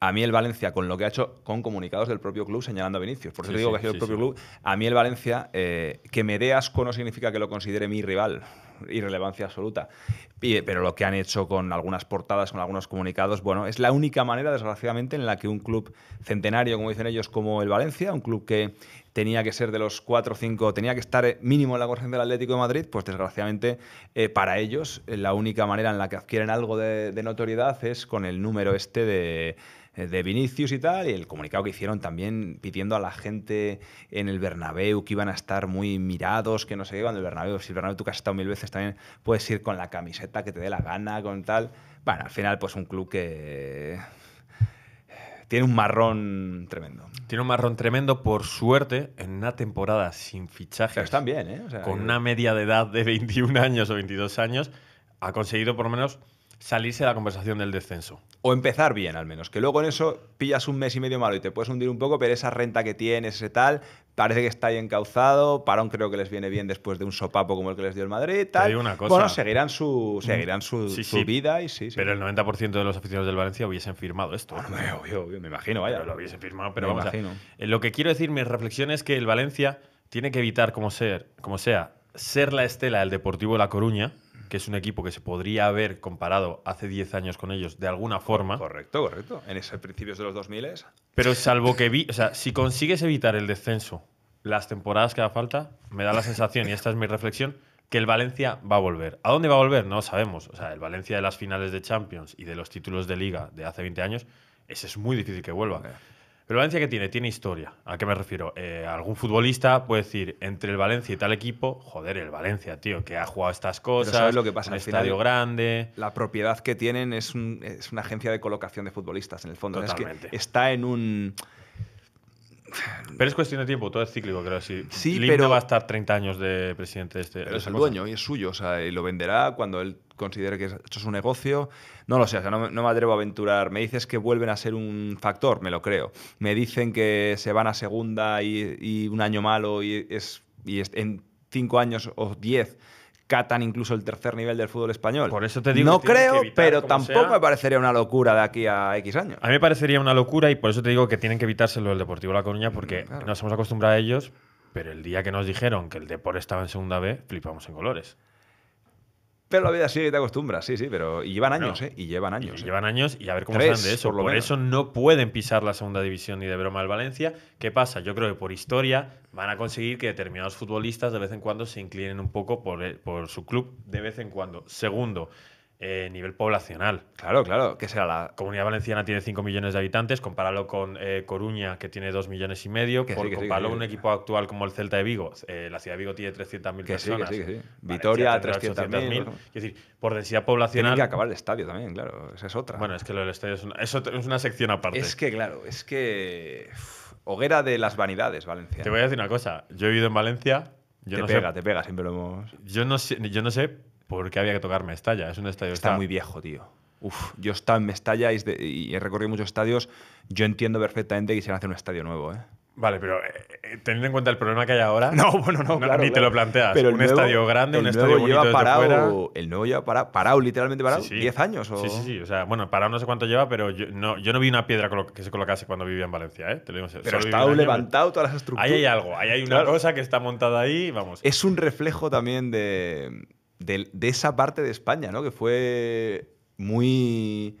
S2: a mí el Valencia, con lo que ha hecho con comunicados del propio club señalando a Vinicius, por eso digo que ha sido el propio club, a mí el Valencia, eh, que me dé asco no significa que lo considere mi rival, irrelevancia absoluta. Eh, pero lo que han hecho con algunas portadas, con algunos comunicados, bueno, es la única manera, desgraciadamente, en la que un club centenario, como dicen ellos, como el Valencia, un club que tenía que ser de los cuatro o cinco, tenía que estar eh, mínimo en la corrección del Atlético de Madrid, pues desgraciadamente para ellos la única manera en la que adquieren algo de notoriedad es con el número este de eh, de Vinicius y tal, y el comunicado que hicieron también pidiendo a la gente en el Bernabéu que iban a estar muy mirados, que no sé qué, cuando el Bernabéu, si el Bernabéu tú que has estado mil veces también puedes ir con la camiseta que te dé la gana, con tal. Bueno, al final pues un club que eh, tiene un marrón
S1: tremendo. Tiene un marrón tremendo, por suerte, en una temporada sin fichajes. Pero están bien, ¿eh? con una media de edad de 21 años o 22 años, ha conseguido por lo menos
S2: salirse de la conversación del descenso. O empezar bien, al menos. Que luego en eso pillas un mes y medio malo y te puedes hundir un poco, pero esa renta que tienes, ese tal, parece que está ahí encauzado. Parón creo que les viene bien después de un sopapo como el que les dio el Madrid. hay una cosa. Bueno, seguirán su, mm. seguirán su, vida y sí, Pero el 90% de los aficionados del Valencia hubiesen firmado esto. obvio, me imagino, vaya. lo hubiesen firmado, pero me imagino.
S1: Eh, lo que quiero decir, mi reflexión es que el Valencia tiene que evitar, como, ser, como sea, ser la estela del Deportivo de La Coruña que es un equipo que se podría haber comparado hace 10 años con ellos de alguna forma.
S2: Correcto, correcto. En esos principios de los 2000
S1: Pero salvo que vi, o sea, si consigues evitar el descenso las temporadas que haga falta, me da la sensación, y esta es mi reflexión, que el Valencia va a volver. ¿A dónde va a volver? No sabemos. O sea, el Valencia de las finales de Champions y de los títulos de liga de hace 20 años, ese es muy difícil que vuelva. Eh. Pero Valencia que tiene, tiene historia. ¿A qué me refiero? Eh, algún futbolista puede decir, entre el Valencia y tal equipo, joder, el Valencia, tío, que ha jugado estas cosas, Pero ¿sabes lo que pasa? en el estadio
S2: grande. La propiedad que tienen es, una agencia de colocación de futbolistas, en el fondo. Totalmente. está en un pero es cuestión de tiempo, todo es cíclico, creo. Si sí, pero, va a estar 30 años de presidente este. Pero es el dueño y es suyo, o sea, y lo venderá cuando él considere que esto es un negocio. No lo sé, sea, no, me atrevo a aventurar. Me dices que vuelven a ser un factor, me lo creo. Me dicen que se van a segunda y, un año malo y es, y en cinco años o diez catan incluso el tercer nivel del fútbol español. Por eso te digo. No creo, pero tampoco me parecería una locura de aquí a X años.
S1: A mí me parecería una locura y por eso te digo que tienen que evitárselo el Deportivo La Coruña porque mm, nos hemos acostumbrado a ellos, pero el día que nos dijeron que el deporte estaba en segunda B, flipamos en colores.
S2: Pero la vida sigue te acostumbras, sí, sí, pero. llevan años, ¿eh? Y llevan años. ¿eh? llevan años y a ver cómo Tres, de eso. Por, eso
S1: no pueden pisar la segunda división ni de broma el Valencia. ¿Qué pasa? Yo creo que por historia van a conseguir que determinados futbolistas de vez en cuando se inclinen un poco por, eh, por su club de vez en cuando. Segundo, eh, nivel poblacional. Claro, claro. que sea la Comunidad Valenciana tiene 5 millones de habitantes, compáralo con eh, Coruña, que tiene 2 millones y medio, que con un equipo actual como el Celta de Vigo, eh, la ciudad de Vigo tiene 300.000
S2: personas. vitoria Vitoria, 300.000.
S1: Es decir, por densidad poblacional. y acabar el estadio también, claro. Esa es otra. Bueno, es que el estadio es una, sección aparte. Es que, claro, es que.
S2: hoguera de las vanidades, Valencia. Te voy a
S1: decir una cosa. Yo he vivido en Valencia. te pega, te pega, siempre lo hemos. Yo no sé, yo no sé porque había que tocar Mestalla. Es un
S2: estadio está, muy viejo, tío. Uf, yo he estado en Mestalla y, he recorrido muchos estadios. Yo entiendo perfectamente que quisieran hacer un estadio nuevo, ¿eh? Vale, pero eh, eh, teniendo en cuenta el problema que hay ahora. No, bueno, no, ni te lo planteas. Pero un estadio grande, un estadio bonito parado, El nuevo lleva parado, parado literalmente parado, 10 años.
S1: O... Sí, sí, sí. O sea, bueno, parado no sé cuánto lleva, pero yo no, yo no vi una piedra que se colocase cuando vivía en Valencia, ¿eh? pero está levantado
S2: todas las estructuras. Ahí hay algo, ahí hay una cosa que está
S1: montada ahí,
S2: vamos. Es un reflejo también de de, esa parte de España, ¿no? Que fue muy...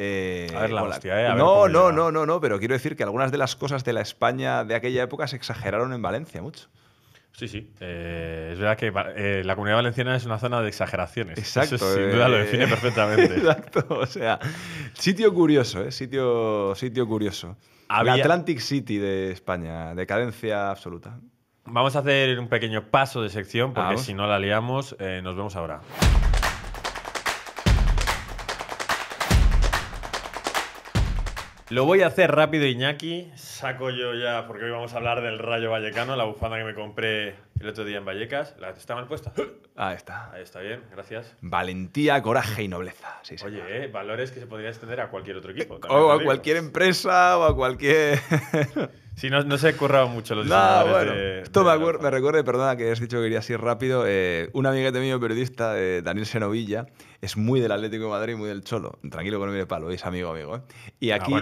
S2: Eh, hostia, eh, no, no, no, no, no, pero quiero decir que algunas de las cosas de la España de aquella época se exageraron en Valencia mucho. Sí, sí. Eh, es
S1: verdad que la comunidad valenciana es una zona de
S2: exageraciones. Exacto. Eso, sin duda lo define perfectamente. Exacto. O sea, sitio curioso, ¿eh? Sitio, sitio curioso. Había... Atlantic City de España, decadencia absoluta.
S1: Vamos a hacer un pequeño paso de sección porque si no la liamos, eh, nos vemos ahora. Lo voy a hacer rápido, Iñaki. Saco yo ya, porque hoy vamos a hablar del Rayo Vallecano, la bufanda que me compré el otro día en Vallecas. ¿La está mal puesta? Ahí está. Ahí está bien, gracias.
S2: Valentía, coraje y nobleza. Oye,
S1: eh, valores que se podrían extender a cualquier otro equipo. O a cualquier
S2: empresa o a cualquier... si no, no se currado mucho los No, bueno, esto me, recuerda, perdona que has dicho que quería así rápido, eh, un de mío periodista, eh, Daniel Senovilla, es muy del Atlético de Madrid y muy del Cholo. Tranquilo con mi palo, es amigo, amigo. Y aquí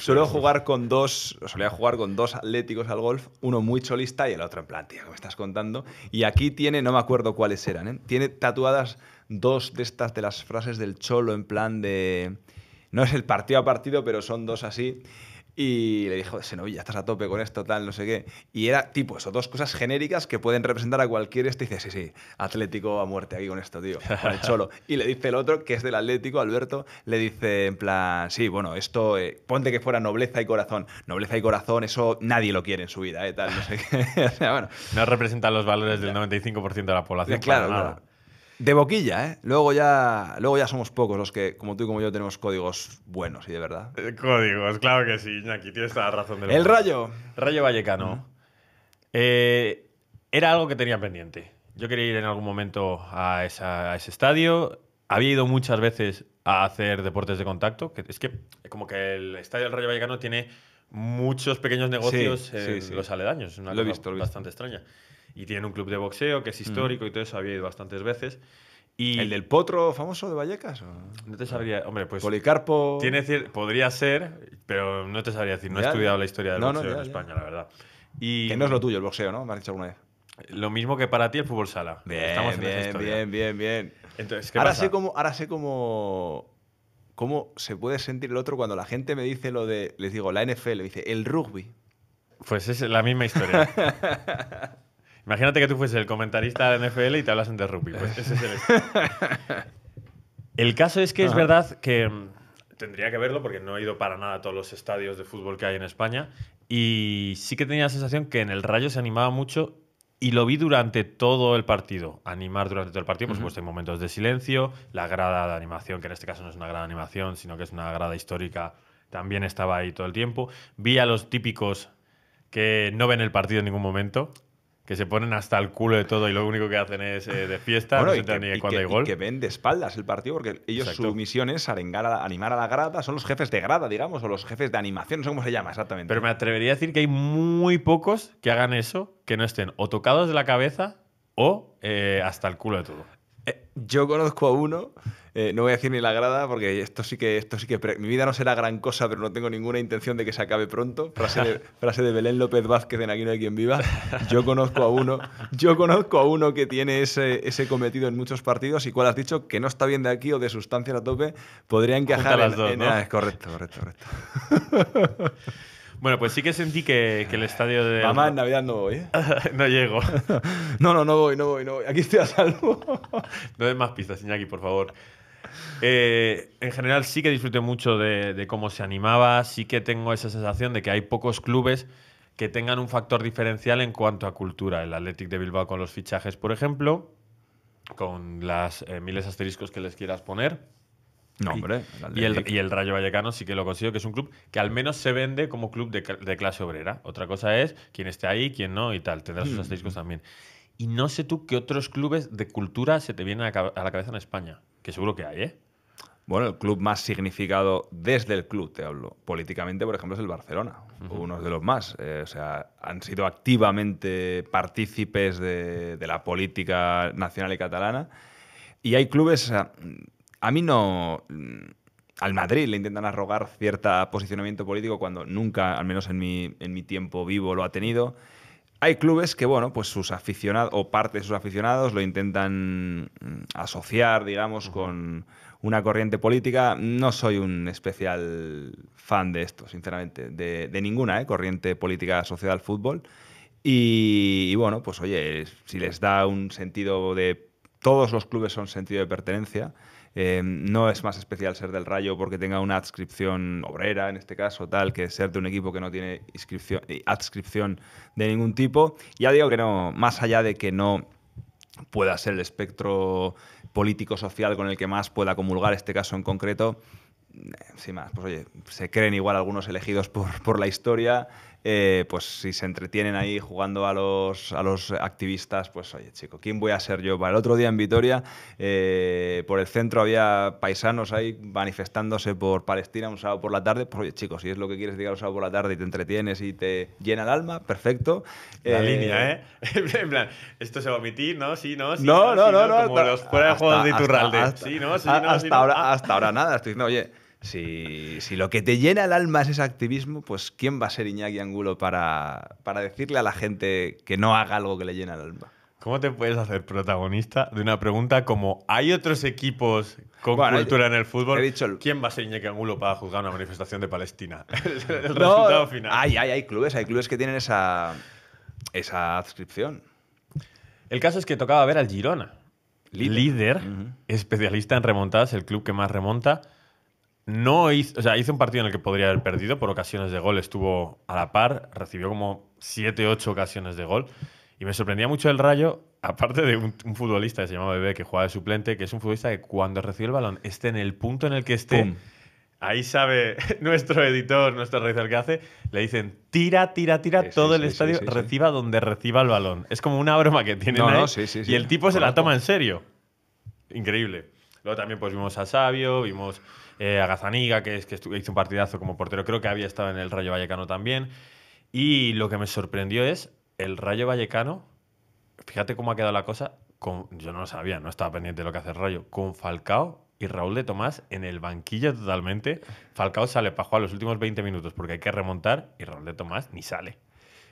S2: suelo, jugar con dos, solía jugar con dos atléticos al golf, uno muy cholista y el otro en plan, tío, me estás contando. Y aquí tiene, no me acuerdo cuáles eran, ¿eh? tiene tatuadas dos de estas, de las frases del Cholo en plan de... No es el partido a partido, pero son dos así. Y le dijo, Senovilla, estás a tope con esto, tal, no sé qué. Y era tipo eso, dos cosas genéricas que pueden representar a cualquier este. Y dice, sí, sí, Atlético a muerte aquí con esto, tío, con el cholo. Y le dice el otro, que es del Atlético, Alberto, le dice en plan, sí, bueno, esto, eh, ponte que fuera nobleza y corazón. Nobleza y corazón, eso nadie lo quiere en su vida, eh, Tal, no sé qué. o sea, bueno. No representan los valores del 95% de la población. Claro, claro. De boquilla, ¿eh? Luego ya, luego ya somos pocos los que, como tú y como yo, tenemos códigos buenos y de verdad. Eh, códigos,
S1: claro que sí, Iñaki, tienes toda la razón. Del El Rayo. Rayo Vallecano. Eh,
S2: era algo que tenía
S1: pendiente. Yo quería ir en algún momento a, ese estadio. Había ido muchas veces a hacer deportes de contacto. Que es que como que el estadio del Rayo Vallecano tiene muchos pequeños negocios los aledaños. Una lo he visto, bastante extraña. Y tiene un club de boxeo que es mm. histórico y todo eso, había ido bastantes veces. Y ¿El del potro famoso de Vallecas? No te sabría. Hombre, pues. Policarpo. Tiene, podría ser, pero no te sabría decir. No he estudiado la historia del boxeo en España, la verdad. Y, que no es lo tuyo el boxeo, ¿no? Me has dicho alguna vez. Lo mismo que para ti el fútbol sala. Bien, bien, bien, bien, Entonces, ¿qué ahora, Sé
S2: cómo, ahora sé cómo cómo se puede sentir el otro cuando la gente me dice lo de, les digo, la NFL, dice, el rugby.
S1: Pues es la misma historia.
S2: Imagínate que tú fueses el
S1: comentarista de la NFL y te hablas de rugby. Pues ese es el... el caso es que es verdad que mm, tendría que verlo porque no he ido para nada a todos los estadios de fútbol que hay en España y sí que tenía la sensación que en el Rayo se animaba mucho y lo vi durante todo el partido, animar durante todo el partido, por supuesto, hay momentos de silencio, la grada de animación, que en este caso no es una grada de animación, sino que es una grada histórica, también estaba ahí todo el tiempo. Vi a los típicos que no ven el partido en ningún momento que se ponen hasta el culo de todo y lo
S2: único que hacen es
S1: eh, de fiesta, no se entran ni gol. Y que
S2: ven de espaldas el partido, porque ellos su misión es arengar a, animar a la grada, son los jefes de grada, digamos, o los jefes de animación, no sé cómo se llama exactamente.
S1: Pero me atrevería a decir que hay muy pocos que hagan eso, que no estén o tocados de la cabeza o eh, hasta el culo de todo.
S2: Eh, yo conozco a uno, eh, no voy a decir ni la grada, porque esto sí que, esto sí que mi vida no será gran cosa, pero no tengo ninguna intención de que se acabe pronto. Frase de, Belén López Vázquez en Aquí no hay quien viva. Yo conozco a uno, yo conozco a uno que tiene ese, cometido en muchos partidos y cual has dicho que no está bien de aquí o de sustancia a tope, podrían encajar en, dos, ¿no? Ah, es correcto, correcto, correcto.
S1: Bueno, pues sí que sentí que, el estadio de. Mamá, en Navidad no voy. ¿eh? no
S2: llego. no, no, no voy, no voy, no voy. Aquí estoy a salvo.
S1: no des más pistas, Iñaki, por favor. Eh, en general, sí que disfruté mucho de, cómo se animaba. Sí que tengo esa sensación de que hay pocos clubes que tengan un factor diferencial en cuanto a cultura. El Athletic de Bilbao con los fichajes, por ejemplo, con las eh, miles miles asteriscos que les quieras poner no, hombre. y, el, Rayo Vallecano sí que lo consigo, que es un club que al menos se vende como club de, clase obrera. Otra cosa es quién esté ahí, quién no y tal. Tendrá sus mm. asteriscos también. Y no sé tú qué otros clubes de cultura se te vienen a, la cabeza en España, que seguro que hay, ¿eh?
S2: Bueno, el club más significado desde el club, te hablo, políticamente, por ejemplo, es el Barcelona, uno de los más. Eh, o sea, han sido activamente partícipes de, de la política nacional y catalana. Y hay clubes, a mí no. Mm, al Madrid le intentan arrogar cierto posicionamiento político cuando nunca, al menos en mi, tiempo vivo, lo ha tenido. Hay clubes que, bueno, pues sus aficionados o parte de sus aficionados lo intentan mm, asociar, digamos, con una corriente política. No soy un especial fan de esto, sinceramente, de, ninguna ¿eh? corriente política asociada al fútbol. Y, y, bueno, pues oye, si les da un sentido de... Todos los clubes son sentido de pertenencia Em, no es más especial ser del Rayo porque tenga una adscripción obrera, en este caso, tal, que ser de un equipo que no tiene eh, adscripción de ningún tipo. Ya digo que no, más allá de que no pueda ser el espectro político-social con el que más pueda comulgar este caso en concreto, eh, sin más, pues oye, se creen igual algunos elegidos por la historia, eh, pues si se entretienen ahí jugando a los, a los activistas, pues oye, chico, ¿quién voy a ser yo? Para el otro día en Vitoria, eh, por el centro había paisanos ahí manifestándose por Palestina un sábado por la tarde. Pues oye, chicos, si es lo que quieres llegar un sábado por la tarde y te entretienes y te llena el alma, perfecto. La eh, línea, ¿eh? en plan, esto se va a
S1: omitir, ¿no? Sí, no, sí. No, no, no, no, fuera de juego de Iturralde. Hasta, sí, no, sí, hasta, ahora, ah.
S2: hasta ahora nada, estoy diciendo, oye si, lo que te llena el alma es ese activismo, pues ¿quién va a ser Iñaki Angulo para, decirle a la gente que no haga algo que le llena el alma? ¿Cómo
S1: te puedes hacer protagonista de una pregunta como ¿hay otros equipos con cultura en el fútbol?
S2: ¿Quién va a ser Iñaki Angulo para juzgar una manifestación de Palestina?
S1: el, resultado
S2: final. Hay, clubes, hay clubes que tienen esa, esa adscripción. El caso es que tocaba ver al Girona.
S1: Líder, especialista en remontadas, el club que más remonta. No hizo, o sea, hizo un partido en el que podría haber perdido por ocasiones de gol, estuvo a la par, recibió como 7, 8 ocasiones de gol. Y me sorprendía mucho el Rayo, aparte de un, futbolista que se llama Bebé, que juega de suplente, que es un futbolista que cuando recibe el balón esté en el punto en el que esté. Ahí sabe nuestro editor, nuestro realizador que hace, le dicen tira, tira, tira, todo el estadio, reciba donde reciba el balón. Es como una broma que tiene y el tipo se la toma en serio. Increíble. Luego también pues vimos a Sabio, vimos eh, Agazaniga, que, es, hizo un partidazo como portero, creo que había estado en el Rayo Vallecano también. Y lo que me sorprendió es el Rayo Vallecano, fíjate cómo ha quedado la cosa, yo no lo sabía, no estaba pendiente de lo que hace el Rayo, con Falcao y Raúl de Tomás en el banquillo totalmente. Falcao sale para jugar los últimos 20 minutos porque hay que remontar y Raúl de
S2: Tomás ni sale.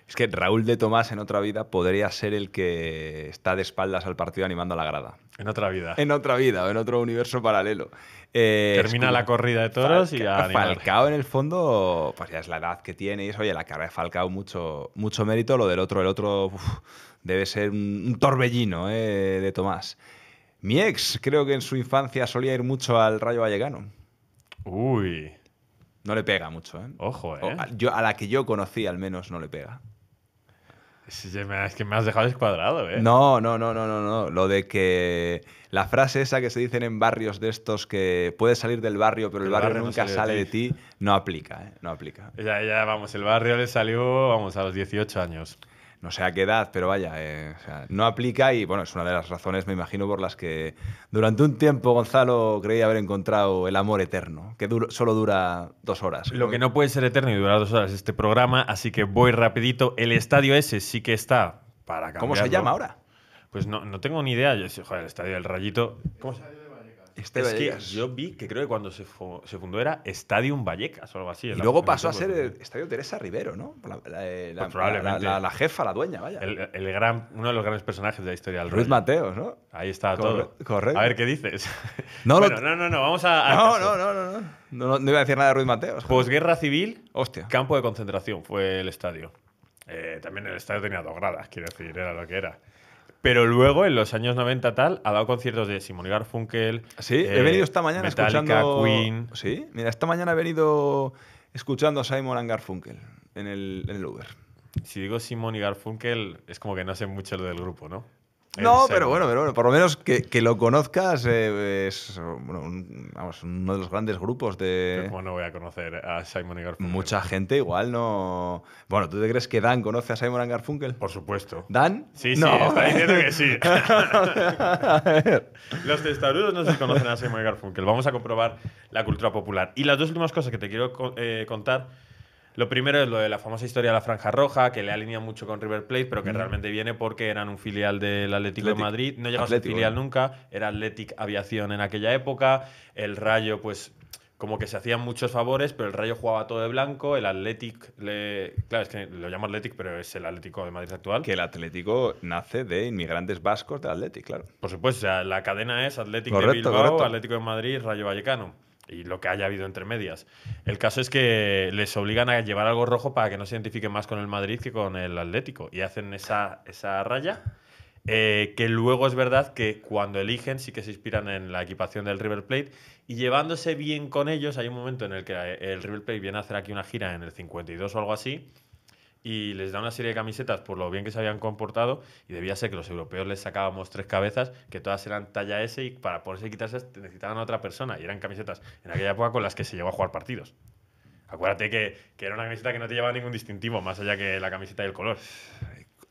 S2: Es que Raúl de Tomás en otra vida podría ser el que está de espaldas al partido animando a la grada. En otra vida. En otra vida o en otro universo paralelo. Eh, Termina la corrida
S1: de toros y a Falcao
S2: en el fondo, pues ya es la edad que tiene y eso, oye, la carrera de Falcao mucho, mucho mérito, lo del otro, el otro debe ser un torbellino eh, de Tomás. Mi ex creo que en su infancia solía ir mucho al Rayo Vallecano. Uy. No le pega mucho, ¿eh? Ojo, ¿eh? yo, a la que yo conocí al menos no le pega. Es que me has dejado descuadrado, ¿eh? No, no, no, no, no, no. Lo de que la frase esa que se dicen en barrios de estos que puedes salir del barrio, pero el, barrio, nunca sale de ti, no aplica, ¿eh? No aplica.
S1: Ya, ya, vamos, el barrio
S2: le salió, vamos, a los 18 años no sé a qué edad, pero vaya, eh, no aplica y bueno, es una de las razones, me imagino, por las que durante un tiempo Gonzalo creía haber encontrado el amor eterno, que solo dura dos horas. Lo que
S1: no puede ser eterno y durar dos horas este programa, así que voy rapidito. El estadio ese sí que está para cambiarlo. ¿Cómo se llama ahora? Pues no, tengo ni idea. Yo joder, el estadio del Rayito. ¿Cómo se llama? Este es que yo vi que creo que cuando se, fundó era Stadium Vallecas o algo así. Y luego pasó a ser
S2: Estadio Teresa Rivero, ¿no? La, eh, pues probablemente. La,
S1: jefa, la dueña, vaya. El, gran, uno de los grandes personajes de la historia
S2: del Ruiz Mateos, ¿no? Ahí está todo. Correcto. A ver qué dices. No, no,
S1: no, no, vamos a. No, no, no,
S2: no, no, iba a decir nada de Ruiz Mateos. Pues guerra civil, Hostia. campo de concentración
S1: fue el estadio. Eh, también el estadio tenía dos gradas, quiero decir, era lo que era. Pero luego, en los años 90 tal, ha dado conciertos de Simon Garfunkel. Sí, he eh, venido esta mañana Metallica, escuchando... Queen...
S2: Sí, mira, esta mañana he venido escuchando a Simon Garfunkel en el, en el Uber. Si digo Simon y Garfunkel, es como que no sé mucho lo del grupo, ¿no? No, pero bueno, pero bueno, por lo menos que, lo conozcas eh, es uno de los grandes grupos de... Bueno, no voy a conocer a Simon Garfunkel? Mucha gente igual no... Bueno, ¿tú te crees que Dan conoce a Simon Garfunkel? Por supuesto. ¿Dan? Sí, sí, está diciendo que sí. los testarudos no se conocen a Simon Garfunkel. Vamos a comprobar
S1: la cultura popular. Y las dos últimas cosas que te quiero eh, contar lo primero es lo de la famosa historia de la Franja Roja, que le alinea mucho con River Plate, pero que realmente viene porque eran un filial del Atlético de Madrid. No llega a filial ¿eh? nunca, era Athletic Aviación en aquella época. El Rayo, pues como que se hacían muchos favores, pero el Rayo jugaba todo de blanco, el Athletic, claro, es que lo llamo Atlético pero es el Atlético de Madrid
S2: actual. Que el Atlético nace de inmigrantes
S1: vascos del Athletic, claro. Por supuesto, o sea, la cadena es Atlético de Bilbao, Atlético de Madrid, Rayo Vallecano y lo que haya habido entre medias. El caso es que les obligan a llevar algo rojo para que no se identifiquen más con el Madrid que con el Atlético. Y hacen esa, raya. Eh, que luego es verdad que cuando eligen sí que se inspiran en la equipación del River Plate y llevándose bien con ellos, hay un momento en el que el River Plate viene a hacer aquí una gira en el 52 o algo así, y les da una serie de camisetas por lo bien que se habían comportado y debía ser que los europeos les sacábamos tres cabezas que todas eran talla S y para ponerse y quitarse necesitaban a otra persona y eran camisetas en aquella época con las que se llevó a jugar partidos. Acuérdate que, era una camiseta que no te llevaba ningún distintivo más
S2: allá que la camiseta y el color.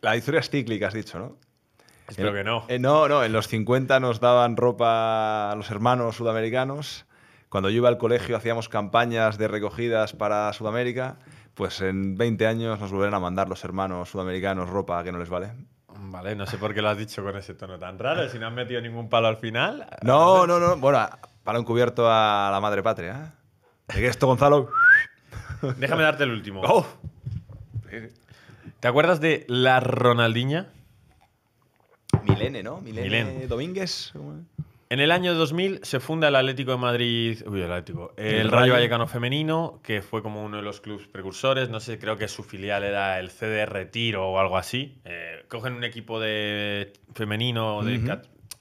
S2: La historia es cíclica, has dicho, ¿no? Espero que no. Eh, no, no, en los 50 nos daban ropa a los hermanos sudamericanos. Cuando yo iba al colegio hacíamos campañas de recogidas para Sudamérica pues en 20 años nos volverán a mandar los hermanos sudamericanos ropa que no les vale. Vale, no sé por qué lo has dicho con ese tono tan raro,
S1: si no has metido ningún palo al final.
S2: No, no, no, bueno, palo encubierto a la madre patria. ¿eh? ¿De qué esto, Gonzalo? Déjame darte el último. Oh. ¿Te acuerdas de la Ronaldiña? Milene, ¿no? Milene Domínguez.
S1: En el año 2000 se funda el Atlético de Madrid, uy, el Atlético, el, Rayo Vallecano Femenino, que fue como uno de los clubes precursores, no sé, creo que su filial era el CD Retiro o algo así. Eh, cogen un equipo de
S2: femenino de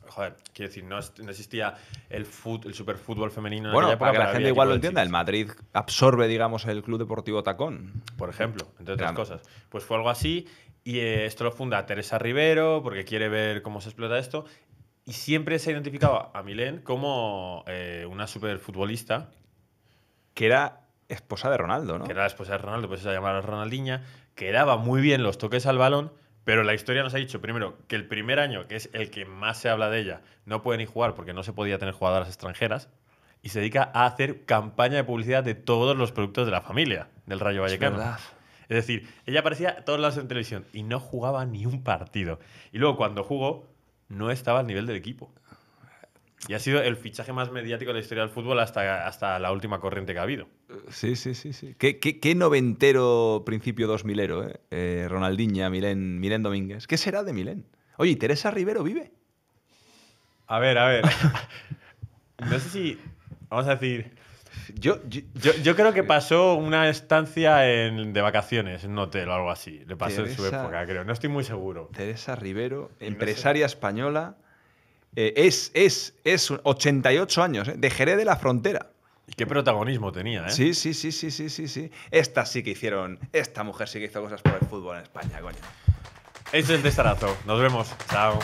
S1: Joder, quiero decir, no, existía el, el superfútbol femenino. En bueno, época, para que la gente igual lo entienda,
S2: el Madrid absorbe, digamos, el Club Deportivo Tacón. Por
S1: ejemplo, entre otras cosas. Pues fue algo así y eh, esto lo funda Teresa Rivero porque quiere ver cómo se explota esto. Y siempre se ha identificado a Milén como eh, una superfutbolista. Que era esposa de Ronaldo, ¿no? Que era la esposa de Ronaldo, pues se llamaba Ronaldiña, que daba muy bien los toques al balón, pero la historia nos ha dicho, primero, que el primer año, que es el que más se habla de ella, no puede ni jugar porque no se podía tener jugadoras extranjeras, y se dedica a hacer campaña de publicidad de todos los productos de la familia del Rayo Vallecano. Es verdad. Es decir, ella aparecía todos días en televisión y no jugaba ni un partido. Y luego cuando jugó, no estaba al nivel del equipo. Y ha sido el fichaje más mediático de la historia del fútbol hasta, hasta la última corriente que ha habido.
S2: Sí, sí, sí. sí. Qué, qué, noventero principio 2000 milero, ¿eh? eh Ronaldinha, Milén, Milén Domínguez. ¿Qué será de Milén? Oye, ¿Teresa Rivero vive?
S1: A ver, a ver. no sé si... Vamos a decir... Yo, yo, creo que pasó una estancia de vacaciones
S2: en un hotel o algo así. Le pasó en su época, creo. No estoy muy seguro. Teresa Rivero, empresaria española, eh, es, es, es 88 años, eh, de Jerez de la Frontera. Y qué protagonismo tenía, ¿eh? Sí, sí, sí, sí, sí, sí, sí. sí que hicieron, esta mujer sí que hizo cosas por el fútbol en España, coño.
S1: Este es el Nos vemos. Chao.